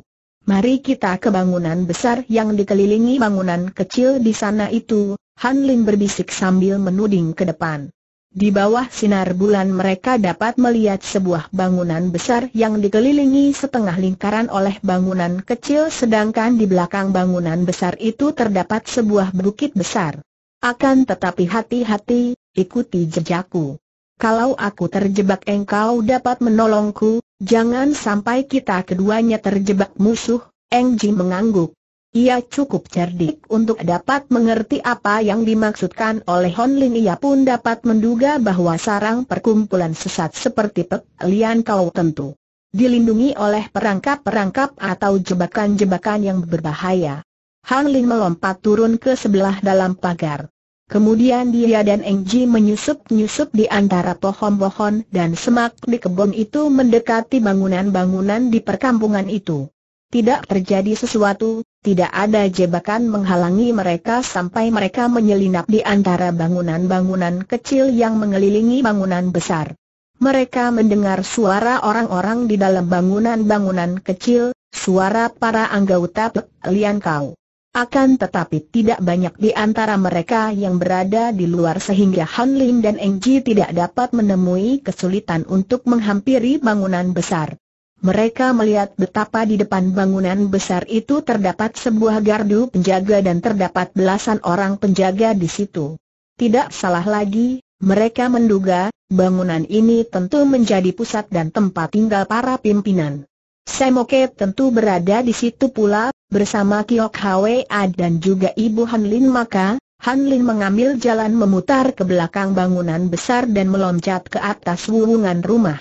S1: Mari kita ke bangunan besar yang dikelilingi bangunan kecil di sana itu, Han Lin berbisik sambil menuding ke depan. Di bawah sinar bulan mereka dapat melihat sebuah bangunan besar yang dikelilingi setengah lingkaran oleh bangunan kecil sedangkan di belakang bangunan besar itu terdapat sebuah bukit besar. Akan tetapi hati-hati, ikuti jejakku. Kalau aku terjebak engkau dapat menolongku, Jangan sampai kita keduanya terjebak musuh, Eng Ji mengangguk. Ia cukup cerdik untuk dapat mengerti apa yang dimaksudkan oleh Hon Lin. Ia pun dapat menduga bahwa sarang perkumpulan sesat seperti Pek Lian Kau tentu dilindungi oleh perangkap-perangkap atau jebakan-jebakan yang berbahaya. Honlin Lin melompat turun ke sebelah dalam pagar. Kemudian dia dan Eng Ji menyusup-nyusup di antara pohon-pohon dan semak di kebun itu mendekati bangunan-bangunan di perkampungan itu. Tidak terjadi sesuatu, tidak ada jebakan menghalangi mereka sampai mereka menyelinap di antara bangunan-bangunan kecil yang mengelilingi bangunan besar. Mereka mendengar suara orang-orang di dalam bangunan-bangunan kecil, suara para anggota Lian Kau. Akan tetapi tidak banyak di antara mereka yang berada di luar sehingga Han Lin dan Eng Ji tidak dapat menemui kesulitan untuk menghampiri bangunan besar. Mereka melihat betapa di depan bangunan besar itu terdapat sebuah gardu penjaga dan terdapat belasan orang penjaga di situ. Tidak salah lagi, mereka menduga, bangunan ini tentu menjadi pusat dan tempat tinggal para pimpinan. Semoke tentu berada di situ pula, bersama Kiok Hwa dan juga Ibu Han Lin maka, Han Lin mengambil jalan memutar ke belakang bangunan besar dan meloncat ke atas wuwungan rumah.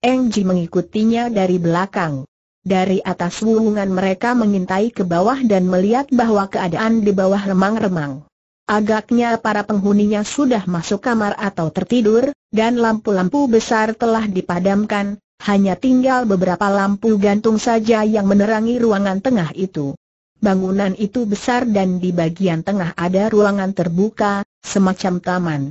S1: Eng Ji mengikutinya dari belakang. Dari atas wuwungan mereka mengintai ke bawah dan melihat bahwa keadaan di bawah remang-remang. Agaknya para penghuninya sudah masuk kamar atau tertidur, dan lampu-lampu besar telah dipadamkan, hanya tinggal beberapa lampu gantung saja yang menerangi ruangan tengah itu. Bangunan itu besar dan di bagian tengah ada ruangan terbuka, semacam taman.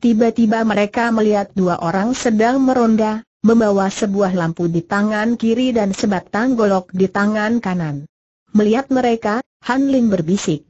S1: Tiba-tiba mereka melihat dua orang sedang meronda, membawa sebuah lampu di tangan kiri dan sebatang golok di tangan kanan. Melihat mereka, Han Ling berbisik.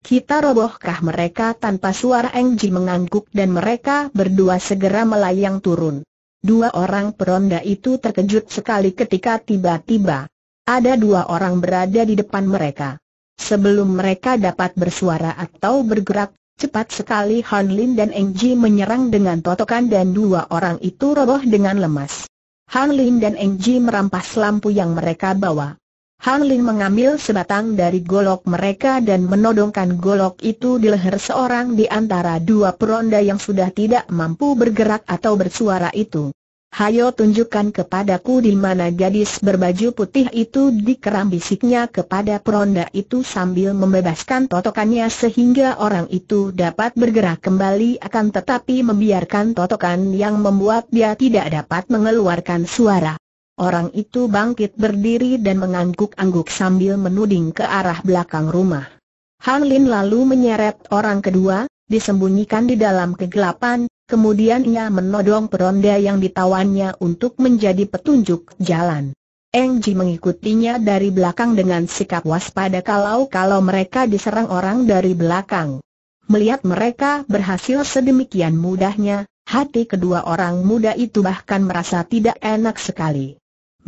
S1: Kita robohkah mereka tanpa suara Engji mengangguk dan mereka berdua segera melayang turun. Dua orang peronda itu terkejut sekali ketika tiba-tiba ada dua orang berada di depan mereka. Sebelum mereka dapat bersuara atau bergerak, cepat sekali Han Lin dan Eng Ji menyerang dengan totokan dan dua orang itu roboh dengan lemas. Han Lin dan Eng Ji merampas lampu yang mereka bawa. Han Ling mengambil sebatang dari golok mereka dan menodongkan golok itu di leher seorang di antara dua peronda yang sudah tidak mampu bergerak atau bersuara itu. Hayo tunjukkan kepadaku di mana gadis berbaju putih itu dikeram bisiknya kepada peronda itu sambil membebaskan totokannya sehingga orang itu dapat bergerak kembali akan tetapi membiarkan totokan yang membuat dia tidak dapat mengeluarkan suara. Orang itu bangkit berdiri dan mengangguk-angguk sambil menuding ke arah belakang rumah. Han Lin lalu menyeret orang kedua, disembunyikan di dalam kegelapan, kemudian ia menodong peronda yang ditawannya untuk menjadi petunjuk jalan. Eng Ji mengikutinya dari belakang dengan sikap waspada kalau-kalau mereka diserang orang dari belakang. Melihat mereka berhasil sedemikian mudahnya, hati kedua orang muda itu bahkan merasa tidak enak sekali.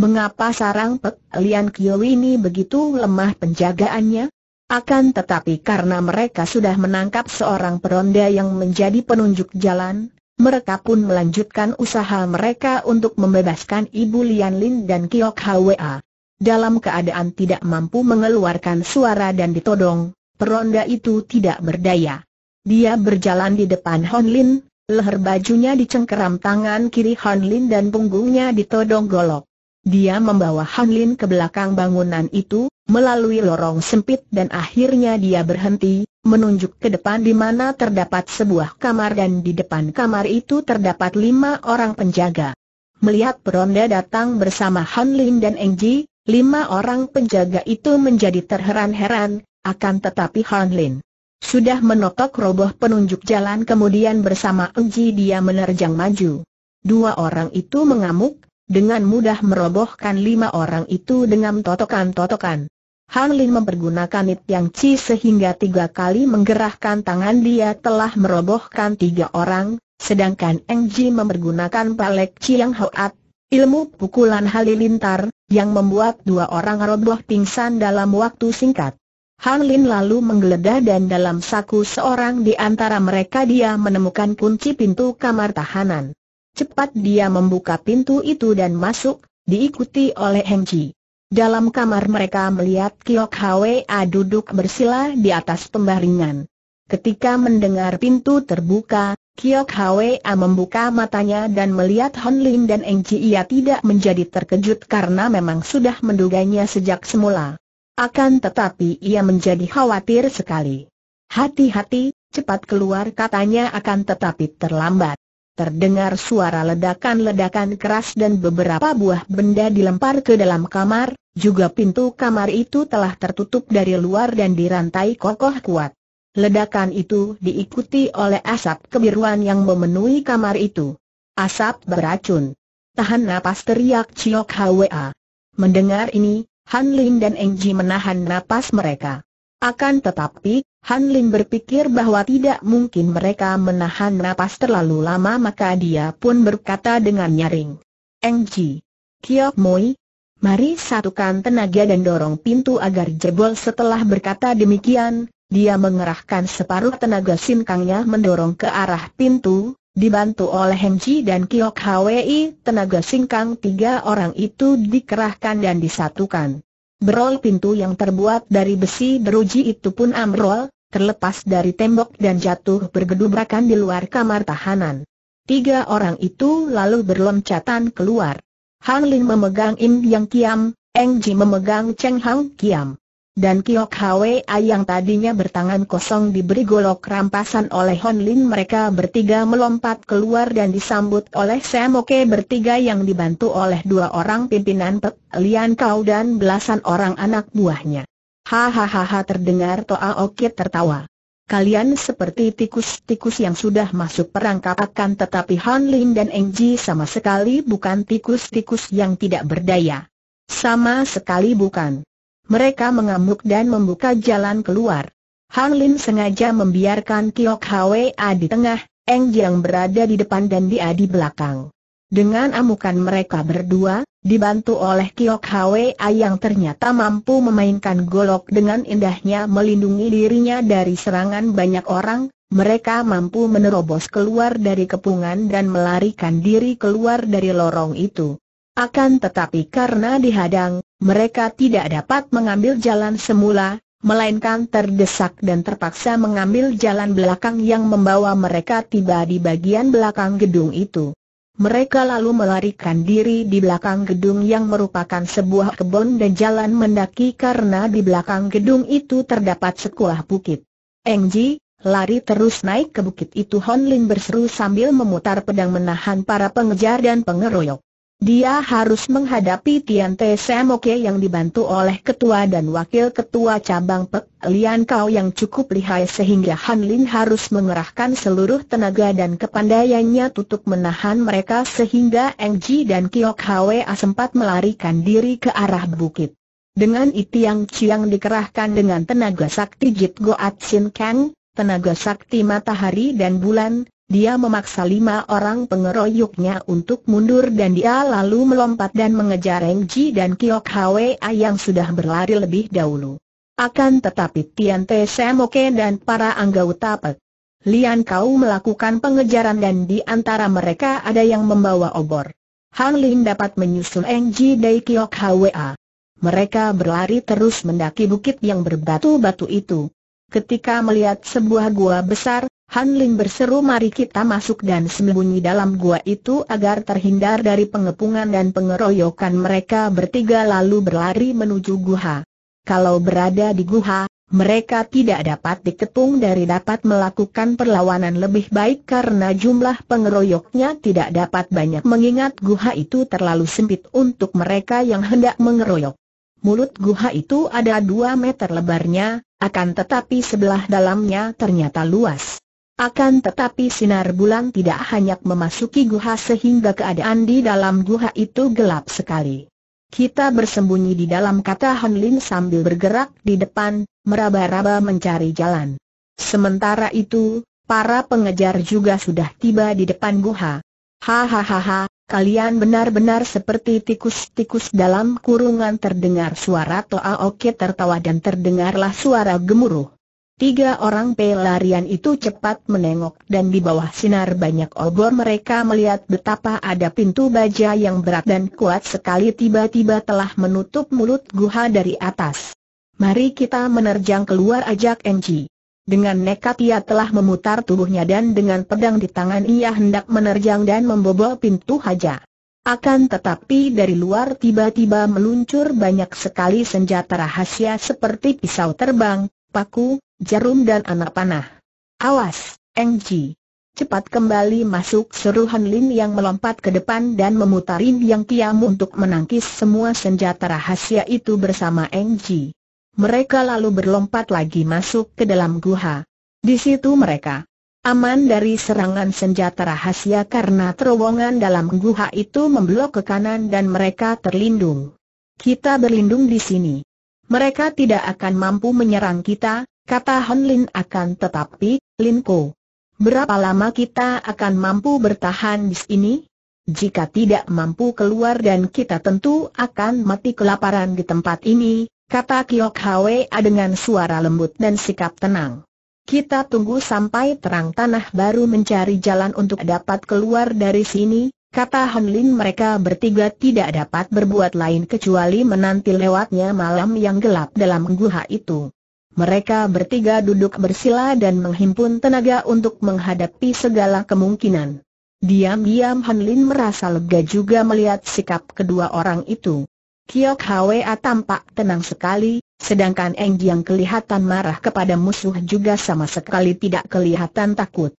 S1: Mengapa sarang Pek Lian ini begitu lemah penjagaannya? Akan tetapi karena mereka sudah menangkap seorang peronda yang menjadi penunjuk jalan, mereka pun melanjutkan usaha mereka untuk membebaskan Ibu Lian Lin dan Kiok Hwa. Dalam keadaan tidak mampu mengeluarkan suara dan ditodong, peronda itu tidak berdaya. Dia berjalan di depan Hon Lin, leher bajunya dicengkeram tangan kiri Hon Lin dan punggungnya ditodong golok. Dia membawa Hanlin ke belakang bangunan itu, melalui lorong sempit dan akhirnya dia berhenti, menunjuk ke depan di mana terdapat sebuah kamar dan di depan kamar itu terdapat lima orang penjaga. Melihat peronda datang bersama Hanlin dan Engji, lima orang penjaga itu menjadi terheran-heran, akan tetapi Hanlin sudah menotok roboh penunjuk jalan kemudian bersama Engji dia menerjang maju. Dua orang itu mengamuk, dengan mudah merobohkan lima orang itu dengan totokan-totokan. Han Lin mempergunakan It Yang Chi sehingga tiga kali menggerahkan tangan dia telah merobohkan tiga orang, sedangkan Eng Ji mempergunakan palek yang Hoat, ilmu pukulan halilintar, yang membuat dua orang roboh pingsan dalam waktu singkat. Han Lin lalu menggeledah dan dalam saku seorang di antara mereka dia menemukan kunci pintu kamar tahanan. Cepat dia membuka pintu itu dan masuk, diikuti oleh Heng Chi. Dalam kamar mereka melihat Kiok Hwa duduk bersila di atas pembaringan. Ketika mendengar pintu terbuka, Kiok Hwa membuka matanya dan melihat Hon Lim dan Eng Chi ia tidak menjadi terkejut karena memang sudah menduganya sejak semula. Akan tetapi ia menjadi khawatir sekali. Hati-hati, cepat keluar katanya akan tetapi terlambat terdengar suara ledakan-ledakan keras dan beberapa buah benda dilempar ke dalam kamar, juga pintu kamar itu telah tertutup dari luar dan dirantai kokoh kuat. Ledakan itu diikuti oleh asap kebiruan yang memenuhi kamar itu. Asap beracun. Tahan napas teriak Ciok Hwa. Mendengar ini, Han Lin dan Eng Ji menahan napas mereka. Akan tetapi, Han Lim berpikir bahwa tidak mungkin mereka menahan napas terlalu lama maka dia pun berkata dengan nyaring. Eng Ji. Kiok Moi. Mari satukan tenaga dan dorong pintu agar jebol setelah berkata demikian, dia mengerahkan separuh tenaga sinkangnya mendorong ke arah pintu, dibantu oleh Eng Ji dan Kiok Hwi, tenaga sinkang tiga orang itu dikerahkan dan disatukan. Berol pintu yang terbuat dari besi beruji itu pun amrol, terlepas dari tembok dan jatuh bergedubrakan di luar kamar tahanan. Tiga orang itu lalu berloncatan keluar. Han Lin memegang Im Yang Kiam, Eng Ji memegang Cheng Hang Kiam dan Kiok Hwa yang tadinya bertangan kosong diberi golok rampasan oleh Hon Lin mereka bertiga melompat keluar dan disambut oleh Semoke bertiga yang dibantu oleh dua orang pimpinan Pek Lian Kau dan belasan orang anak buahnya. Hahaha terdengar Toa Okit tertawa. Kalian seperti tikus-tikus yang sudah masuk perangkap akan tetapi Han Lin dan Eng Ji sama sekali bukan tikus-tikus yang tidak berdaya. Sama sekali bukan mereka mengamuk dan membuka jalan keluar. Han Lin sengaja membiarkan Kiok Hwa di tengah, Eng Jiang berada di depan dan dia di belakang. Dengan amukan mereka berdua, dibantu oleh Kiok Hwa yang ternyata mampu memainkan golok dengan indahnya melindungi dirinya dari serangan banyak orang, mereka mampu menerobos keluar dari kepungan dan melarikan diri keluar dari lorong itu. Akan tetapi karena dihadang, mereka tidak dapat mengambil jalan semula, melainkan terdesak dan terpaksa mengambil jalan belakang yang membawa mereka tiba di bagian belakang gedung itu. Mereka lalu melarikan diri di belakang gedung yang merupakan sebuah kebun dan jalan mendaki karena di belakang gedung itu terdapat sekolah bukit. Engji, lari terus naik ke bukit itu Hon berseru sambil memutar pedang menahan para pengejar dan pengeroyok. Dia harus menghadapi Tian Te Semoke yang dibantu oleh ketua dan wakil ketua cabang Pek Lian Kau yang cukup lihai sehingga Han Lin harus mengerahkan seluruh tenaga dan kepandaiannya untuk menahan mereka sehingga Eng Ji dan Kiok Hwa sempat melarikan diri ke arah bukit. Dengan itu Yang Chiang dikerahkan dengan tenaga sakti Jit Goat Sin Kang, tenaga sakti matahari dan bulan, dia memaksa lima orang pengeroyoknya untuk mundur dan dia lalu melompat dan mengejar Eng Ji dan Kiok Hwa yang sudah berlari lebih dahulu. Akan tetapi Tian Te Semoke dan para anggota Pek Lian Kau melakukan pengejaran dan di antara mereka ada yang membawa obor. Han Lin dapat menyusul Eng Ji dari Kiok Hwa. Mereka berlari terus mendaki bukit yang berbatu-batu itu. Ketika melihat sebuah gua besar, Han Ling berseru mari kita masuk dan sembunyi dalam gua itu agar terhindar dari pengepungan dan pengeroyokan mereka bertiga lalu berlari menuju guha. Kalau berada di guha, mereka tidak dapat dikepung dari dapat melakukan perlawanan lebih baik karena jumlah pengeroyoknya tidak dapat banyak mengingat guha itu terlalu sempit untuk mereka yang hendak mengeroyok. Mulut guha itu ada dua meter lebarnya, akan tetapi sebelah dalamnya ternyata luas. Akan tetapi sinar bulan tidak hanya memasuki guha sehingga keadaan di dalam guha itu gelap sekali. Kita bersembunyi di dalam kata Han Lin sambil bergerak di depan, meraba-raba mencari jalan. Sementara itu, para pengejar juga sudah tiba di depan guha. Hahaha, kalian benar-benar seperti tikus-tikus dalam kurungan terdengar suara Toa Oke tertawa dan terdengarlah suara gemuruh. Tiga orang pelarian itu cepat menengok dan di bawah sinar banyak obor mereka melihat betapa ada pintu baja yang berat dan kuat sekali tiba-tiba telah menutup mulut guha dari atas. Mari kita menerjang keluar ajak Enci. Dengan nekat ia telah memutar tubuhnya dan dengan pedang di tangan ia hendak menerjang dan membobol pintu haja. Akan tetapi dari luar tiba-tiba meluncur banyak sekali senjata rahasia seperti pisau terbang, paku, jarum dan anak panah. Awas, Engji. Cepat kembali masuk seru Han Lin yang melompat ke depan dan memutarin yang kiam untuk menangkis semua senjata rahasia itu bersama Engji. Mereka lalu berlompat lagi masuk ke dalam guha. Di situ mereka aman dari serangan senjata rahasia karena terowongan dalam guha itu memblok ke kanan dan mereka terlindung. Kita berlindung di sini. Mereka tidak akan mampu menyerang kita, kata Hon Lin akan tetapi, Lin Ko. Berapa lama kita akan mampu bertahan di sini? Jika tidak mampu keluar dan kita tentu akan mati kelaparan di tempat ini, kata Kiok Hwa dengan suara lembut dan sikap tenang. Kita tunggu sampai terang tanah baru mencari jalan untuk dapat keluar dari sini, Kata Hemlin mereka bertiga tidak dapat berbuat lain kecuali menanti lewatnya malam yang gelap dalam guha itu. Mereka bertiga duduk bersila dan menghimpun tenaga untuk menghadapi segala kemungkinan. Diam-diam Han Lin merasa lega juga melihat sikap kedua orang itu. Kiok Hwa tampak tenang sekali, sedangkan Eng yang kelihatan marah kepada musuh juga sama sekali tidak kelihatan takut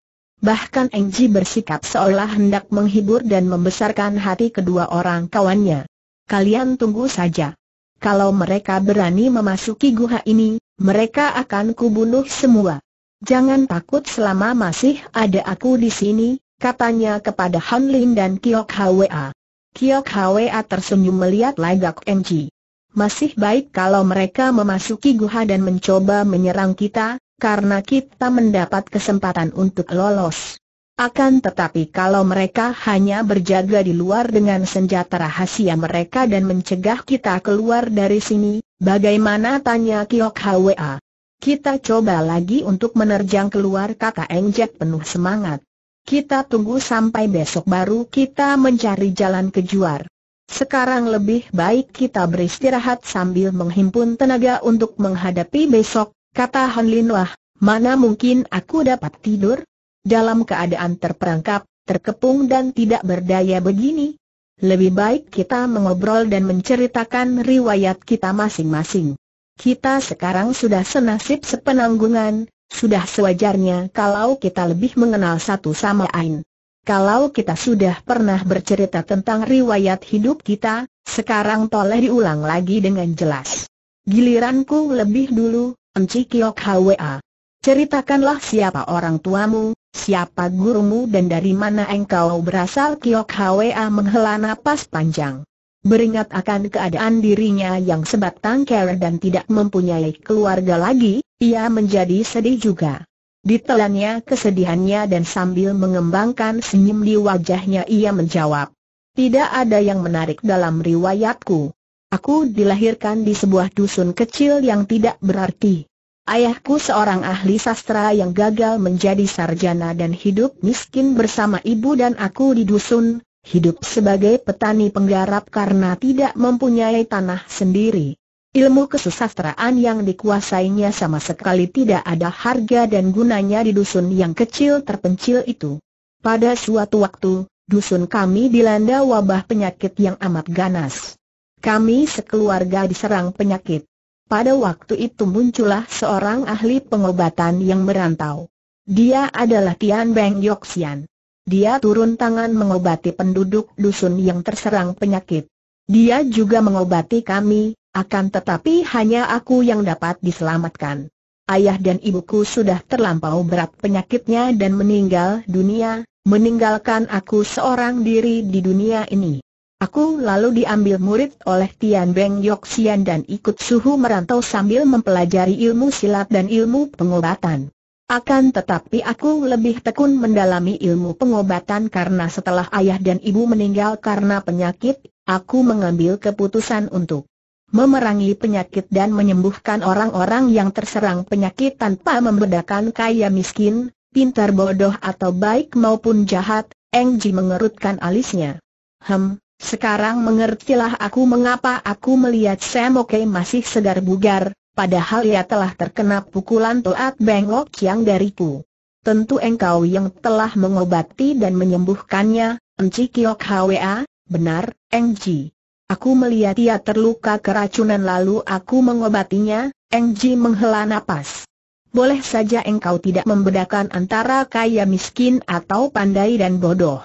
S1: bahkan Engji bersikap seolah hendak menghibur dan membesarkan hati kedua orang kawannya. Kalian tunggu saja. Kalau mereka berani memasuki guha ini, mereka akan kubunuh semua. Jangan takut selama masih ada aku di sini, katanya kepada Han Lin dan Kiok Hwa. Kiok Hwa tersenyum melihat lagak Engji. Masih baik kalau mereka memasuki guha dan mencoba menyerang kita, karena kita mendapat kesempatan untuk lolos. Akan tetapi kalau mereka hanya berjaga di luar dengan senjata rahasia mereka dan mencegah kita keluar dari sini, bagaimana tanya Kiok Hwa? Kita coba lagi untuk menerjang keluar kata Engjek penuh semangat. Kita tunggu sampai besok baru kita mencari jalan kejuar. Sekarang lebih baik kita beristirahat sambil menghimpun tenaga untuk menghadapi besok, Kata Han Lin Wah mana mungkin aku dapat tidur? Dalam keadaan terperangkap, terkepung dan tidak berdaya begini. Lebih baik kita mengobrol dan menceritakan riwayat kita masing-masing. Kita sekarang sudah senasib sepenanggungan, sudah sewajarnya kalau kita lebih mengenal satu sama lain. Kalau kita sudah pernah bercerita tentang riwayat hidup kita, sekarang toleh diulang lagi dengan jelas. Giliranku lebih dulu, Enci Kiok Hwa. Ceritakanlah siapa orang tuamu, siapa gurumu dan dari mana engkau berasal Kiok Hwa menghela napas panjang. Beringat akan keadaan dirinya yang sebatang tangkar dan tidak mempunyai keluarga lagi, ia menjadi sedih juga. Ditelannya kesedihannya dan sambil mengembangkan senyum di wajahnya ia menjawab. Tidak ada yang menarik dalam riwayatku. Aku dilahirkan di sebuah dusun kecil yang tidak berarti. Ayahku seorang ahli sastra yang gagal menjadi sarjana dan hidup miskin bersama ibu dan aku di dusun, hidup sebagai petani penggarap karena tidak mempunyai tanah sendiri. Ilmu kesusastraan yang dikuasainya sama sekali tidak ada harga dan gunanya di dusun yang kecil terpencil itu. Pada suatu waktu, dusun kami dilanda wabah penyakit yang amat ganas. Kami sekeluarga diserang penyakit. Pada waktu itu muncullah seorang ahli pengobatan yang merantau. Dia adalah Tian Beng Yoxian. Dia turun tangan mengobati penduduk dusun yang terserang penyakit. Dia juga mengobati kami, akan tetapi hanya aku yang dapat diselamatkan. Ayah dan ibuku sudah terlampau berat penyakitnya dan meninggal dunia, meninggalkan aku seorang diri di dunia ini. Aku lalu diambil murid oleh Tian Beng Yoksian dan ikut suhu merantau sambil mempelajari ilmu silat dan ilmu pengobatan. Akan tetapi aku lebih tekun mendalami ilmu pengobatan karena setelah ayah dan ibu meninggal karena penyakit, aku mengambil keputusan untuk memerangi penyakit dan menyembuhkan orang-orang yang terserang penyakit tanpa membedakan kaya miskin, pintar bodoh atau baik maupun jahat, Eng Ji mengerutkan alisnya. Hem, sekarang mengertilah aku mengapa aku melihat Semoke masih segar bugar, padahal ia telah terkena pukulan toat bengok yang dariku. Tentu engkau yang telah mengobati dan menyembuhkannya, Enci Kiok Hwa, benar, Engji. Aku melihat ia terluka keracunan lalu aku mengobatinya, Engji menghela napas. Boleh saja engkau tidak membedakan antara kaya miskin atau pandai dan bodoh.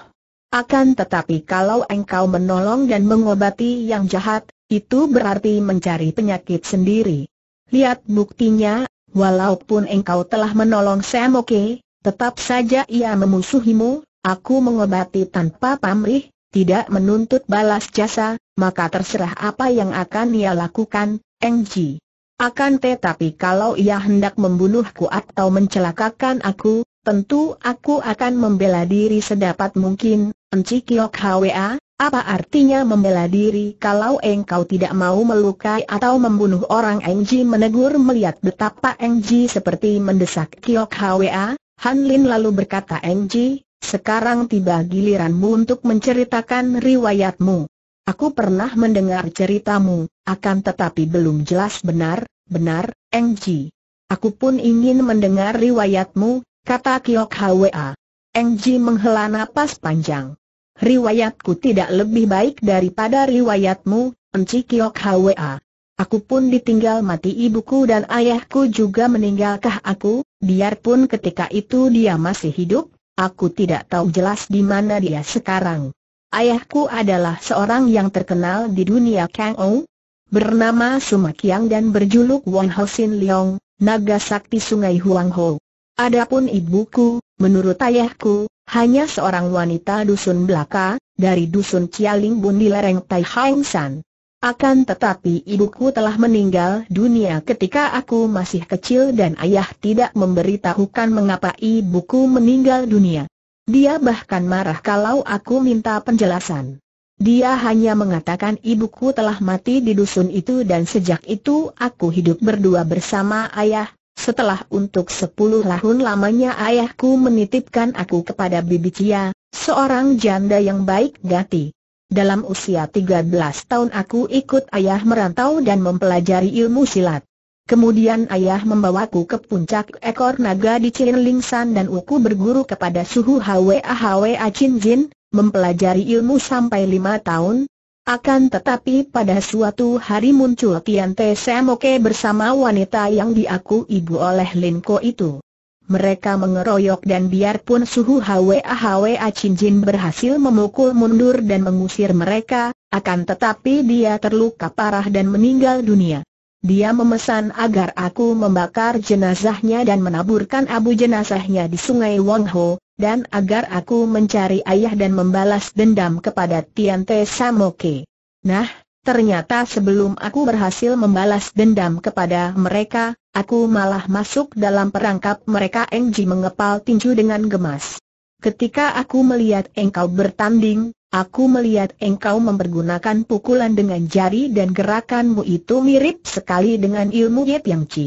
S1: Akan tetapi kalau engkau menolong dan mengobati yang jahat, itu berarti mencari penyakit sendiri. Lihat buktinya, walaupun engkau telah menolong Sam Oke, tetap saja ia memusuhimu, aku mengobati tanpa pamrih, tidak menuntut balas jasa, maka terserah apa yang akan ia lakukan, Engji. Akan tetapi kalau ia hendak membunuhku atau mencelakakan aku, tentu aku akan membela diri sedapat mungkin, Enci Kiok Hwa, apa artinya membela diri kalau engkau tidak mau melukai atau membunuh orang Engji menegur melihat betapa Engji seperti mendesak Kiok Hwa, Han Lin lalu berkata Engji, sekarang tiba giliranmu untuk menceritakan riwayatmu. Aku pernah mendengar ceritamu, akan tetapi belum jelas benar, benar, Engji. Aku pun ingin mendengar riwayatmu, kata Kiok Hwa. Engji menghela napas panjang riwayatku tidak lebih baik daripada riwayatmu, Enci Kiok Hwa. Aku pun ditinggal mati ibuku dan ayahku juga meninggalkah aku, biarpun ketika itu dia masih hidup, aku tidak tahu jelas di mana dia sekarang. Ayahku adalah seorang yang terkenal di dunia Kang Ou, bernama Sumakiang dan berjuluk Wan Sin Leong, naga sakti sungai Huang Ho. Adapun ibuku, menurut ayahku, hanya seorang wanita dusun belaka, dari dusun Cialing di lereng Tai Hang San. Akan tetapi ibuku telah meninggal dunia ketika aku masih kecil dan ayah tidak memberitahukan mengapa ibuku meninggal dunia. Dia bahkan marah kalau aku minta penjelasan. Dia hanya mengatakan ibuku telah mati di dusun itu dan sejak itu aku hidup berdua bersama ayah, setelah untuk sepuluh tahun lamanya ayahku menitipkan aku kepada Bibi Cia, seorang janda yang baik gati. Dalam usia 13 tahun aku ikut ayah merantau dan mempelajari ilmu silat. Kemudian ayah membawaku ke puncak ekor naga di San dan aku berguru kepada suhu Hwa Hwa Chin Jin, mempelajari ilmu sampai lima tahun, akan tetapi pada suatu hari muncul Tian Te Semoke bersama wanita yang diaku ibu oleh Ko itu. Mereka mengeroyok dan biarpun suhu Hwa Hwa Cinjin berhasil memukul mundur dan mengusir mereka, akan tetapi dia terluka parah dan meninggal dunia. Dia memesan agar aku membakar jenazahnya dan menaburkan abu jenazahnya di sungai Wangho, dan agar aku mencari ayah dan membalas dendam kepada Tian Te Samoke. Nah, ternyata sebelum aku berhasil membalas dendam kepada mereka, aku malah masuk dalam perangkap mereka Engji mengepal tinju dengan gemas. Ketika aku melihat engkau bertanding, Aku melihat engkau mempergunakan pukulan dengan jari dan gerakanmu itu mirip sekali dengan ilmu Yip Yang Chi.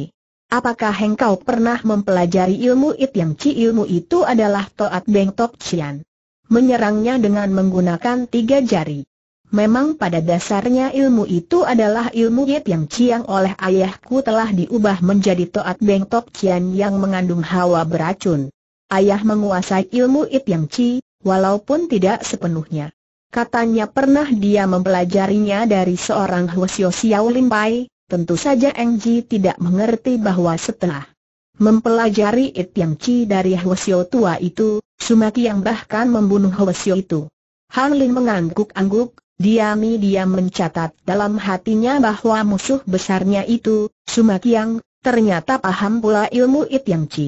S1: Apakah engkau pernah mempelajari ilmu Yip Yang Chi? Ilmu itu adalah Toat Beng Tok Chian. Menyerangnya dengan menggunakan tiga jari. Memang pada dasarnya ilmu itu adalah ilmu Yip Yang Chi yang oleh ayahku telah diubah menjadi Toat Beng Tok Chian yang mengandung hawa beracun. Ayah menguasai ilmu Yip Yang Chi, walaupun tidak sepenuhnya. Katanya pernah dia mempelajarinya dari seorang Hwasyo Xiao Lin Pai, tentu saja Eng Ji tidak mengerti bahwa setelah mempelajari It Yang Chi dari Hwasyo tua itu, Sumaki yang bahkan membunuh Hwasyo itu. Han Lin mengangguk-angguk, diam-diam mencatat dalam hatinya bahwa musuh besarnya itu, Sumaki yang, ternyata paham pula ilmu It Yang Chi.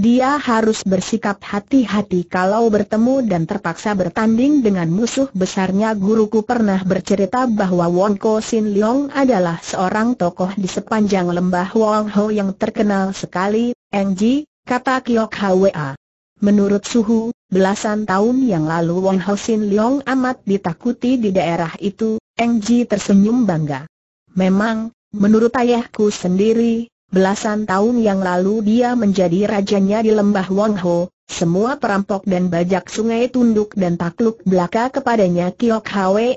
S1: Dia harus bersikap hati-hati kalau bertemu dan terpaksa bertanding dengan musuh besarnya guruku pernah bercerita bahwa Wong Ko Sin Leong adalah seorang tokoh di sepanjang lembah Wong Ho yang terkenal sekali, Eng Ji kata Kiok Hwa. Menurut Suhu, belasan tahun yang lalu Wong Ho Sin Leong amat ditakuti di daerah itu, Eng Ji tersenyum bangga. Memang, menurut ayahku sendiri, Belasan tahun yang lalu dia menjadi rajanya di lembah Wang Ho, semua perampok dan bajak sungai tunduk dan takluk belaka kepadanya Kiok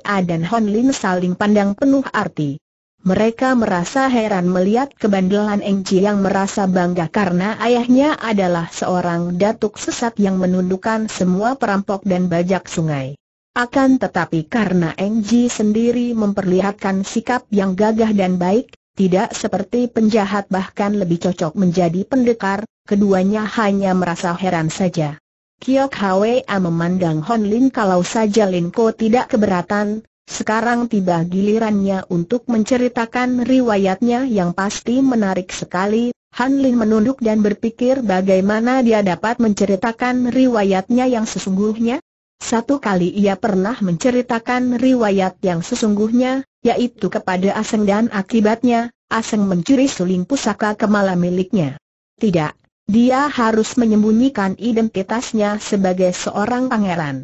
S1: A dan Hon Lin saling pandang penuh arti. Mereka merasa heran melihat kebandelan Eng Ji yang merasa bangga karena ayahnya adalah seorang datuk sesat yang menundukkan semua perampok dan bajak sungai. Akan tetapi karena Eng Ji sendiri memperlihatkan sikap yang gagah dan baik, tidak seperti penjahat bahkan lebih cocok menjadi pendekar, keduanya hanya merasa heran saja. Kiok Hwa memandang Hon Lin kalau saja Lin Ko tidak keberatan, sekarang tiba gilirannya untuk menceritakan riwayatnya yang pasti menarik sekali. Han Lin menunduk dan berpikir bagaimana dia dapat menceritakan riwayatnya yang sesungguhnya. Satu kali ia pernah menceritakan riwayat yang sesungguhnya, yaitu kepada Aseng dan akibatnya, Aseng mencuri suling pusaka kemala miliknya. Tidak, dia harus menyembunyikan identitasnya sebagai seorang pangeran.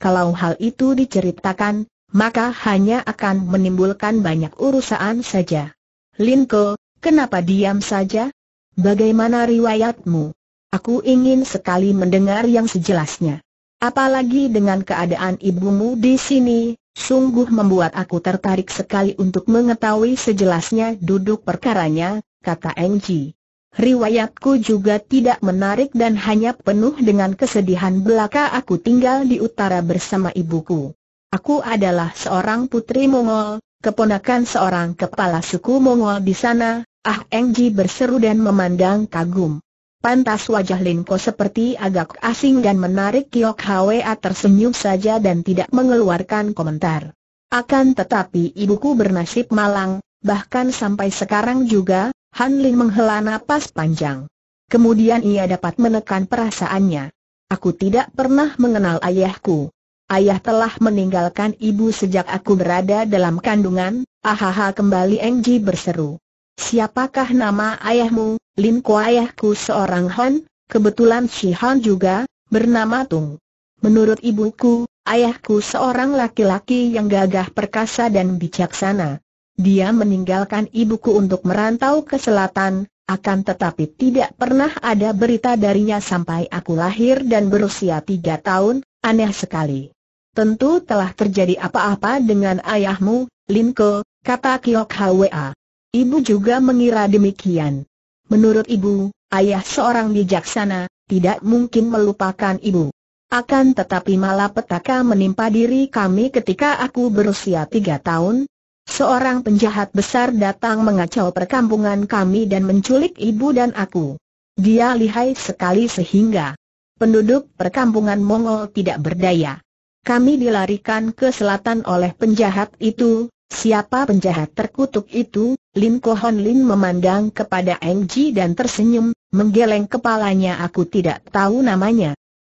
S1: Kalau hal itu diceritakan, maka hanya akan menimbulkan banyak urusan saja. Linko, kenapa diam saja? Bagaimana riwayatmu? Aku ingin sekali mendengar yang sejelasnya. Apalagi dengan keadaan ibumu di sini, sungguh membuat aku tertarik sekali untuk mengetahui sejelasnya duduk perkaranya, kata Engji. Riwayatku juga tidak menarik dan hanya penuh dengan kesedihan belaka aku tinggal di utara bersama ibuku. Aku adalah seorang putri Mongol, keponakan seorang kepala suku Mongol di sana, Ah Engji berseru dan memandang kagum. Pantas wajah Linko seperti agak asing dan menarik Kiok Hwa tersenyum saja dan tidak mengeluarkan komentar. Akan tetapi ibuku bernasib malang, bahkan sampai sekarang juga, Han Lin menghela napas panjang. Kemudian ia dapat menekan perasaannya. Aku tidak pernah mengenal ayahku. Ayah telah meninggalkan ibu sejak aku berada dalam kandungan, ahaha kembali Engji berseru. Siapakah nama ayahmu? Lin Ko ayahku seorang Han, kebetulan si Han juga, bernama Tung. Menurut ibuku, ayahku seorang laki-laki yang gagah perkasa dan bijaksana. Dia meninggalkan ibuku untuk merantau ke selatan, akan tetapi tidak pernah ada berita darinya sampai aku lahir dan berusia tiga tahun, aneh sekali. Tentu telah terjadi apa-apa dengan ayahmu, Lin Kuo, kata Kiok Hwa. Ibu juga mengira demikian. Menurut ibu, ayah seorang bijaksana, tidak mungkin melupakan ibu. Akan tetapi malah petaka menimpa diri kami ketika aku berusia tiga tahun. Seorang penjahat besar datang mengacau perkampungan kami dan menculik ibu dan aku. Dia lihai sekali sehingga penduduk perkampungan Mongol tidak berdaya. Kami dilarikan ke selatan oleh penjahat itu, Siapa penjahat terkutuk itu? Lin Kohon Lin memandang kepada Eng Ji dan tersenyum, menggeleng kepalanya aku tidak tahu namanya.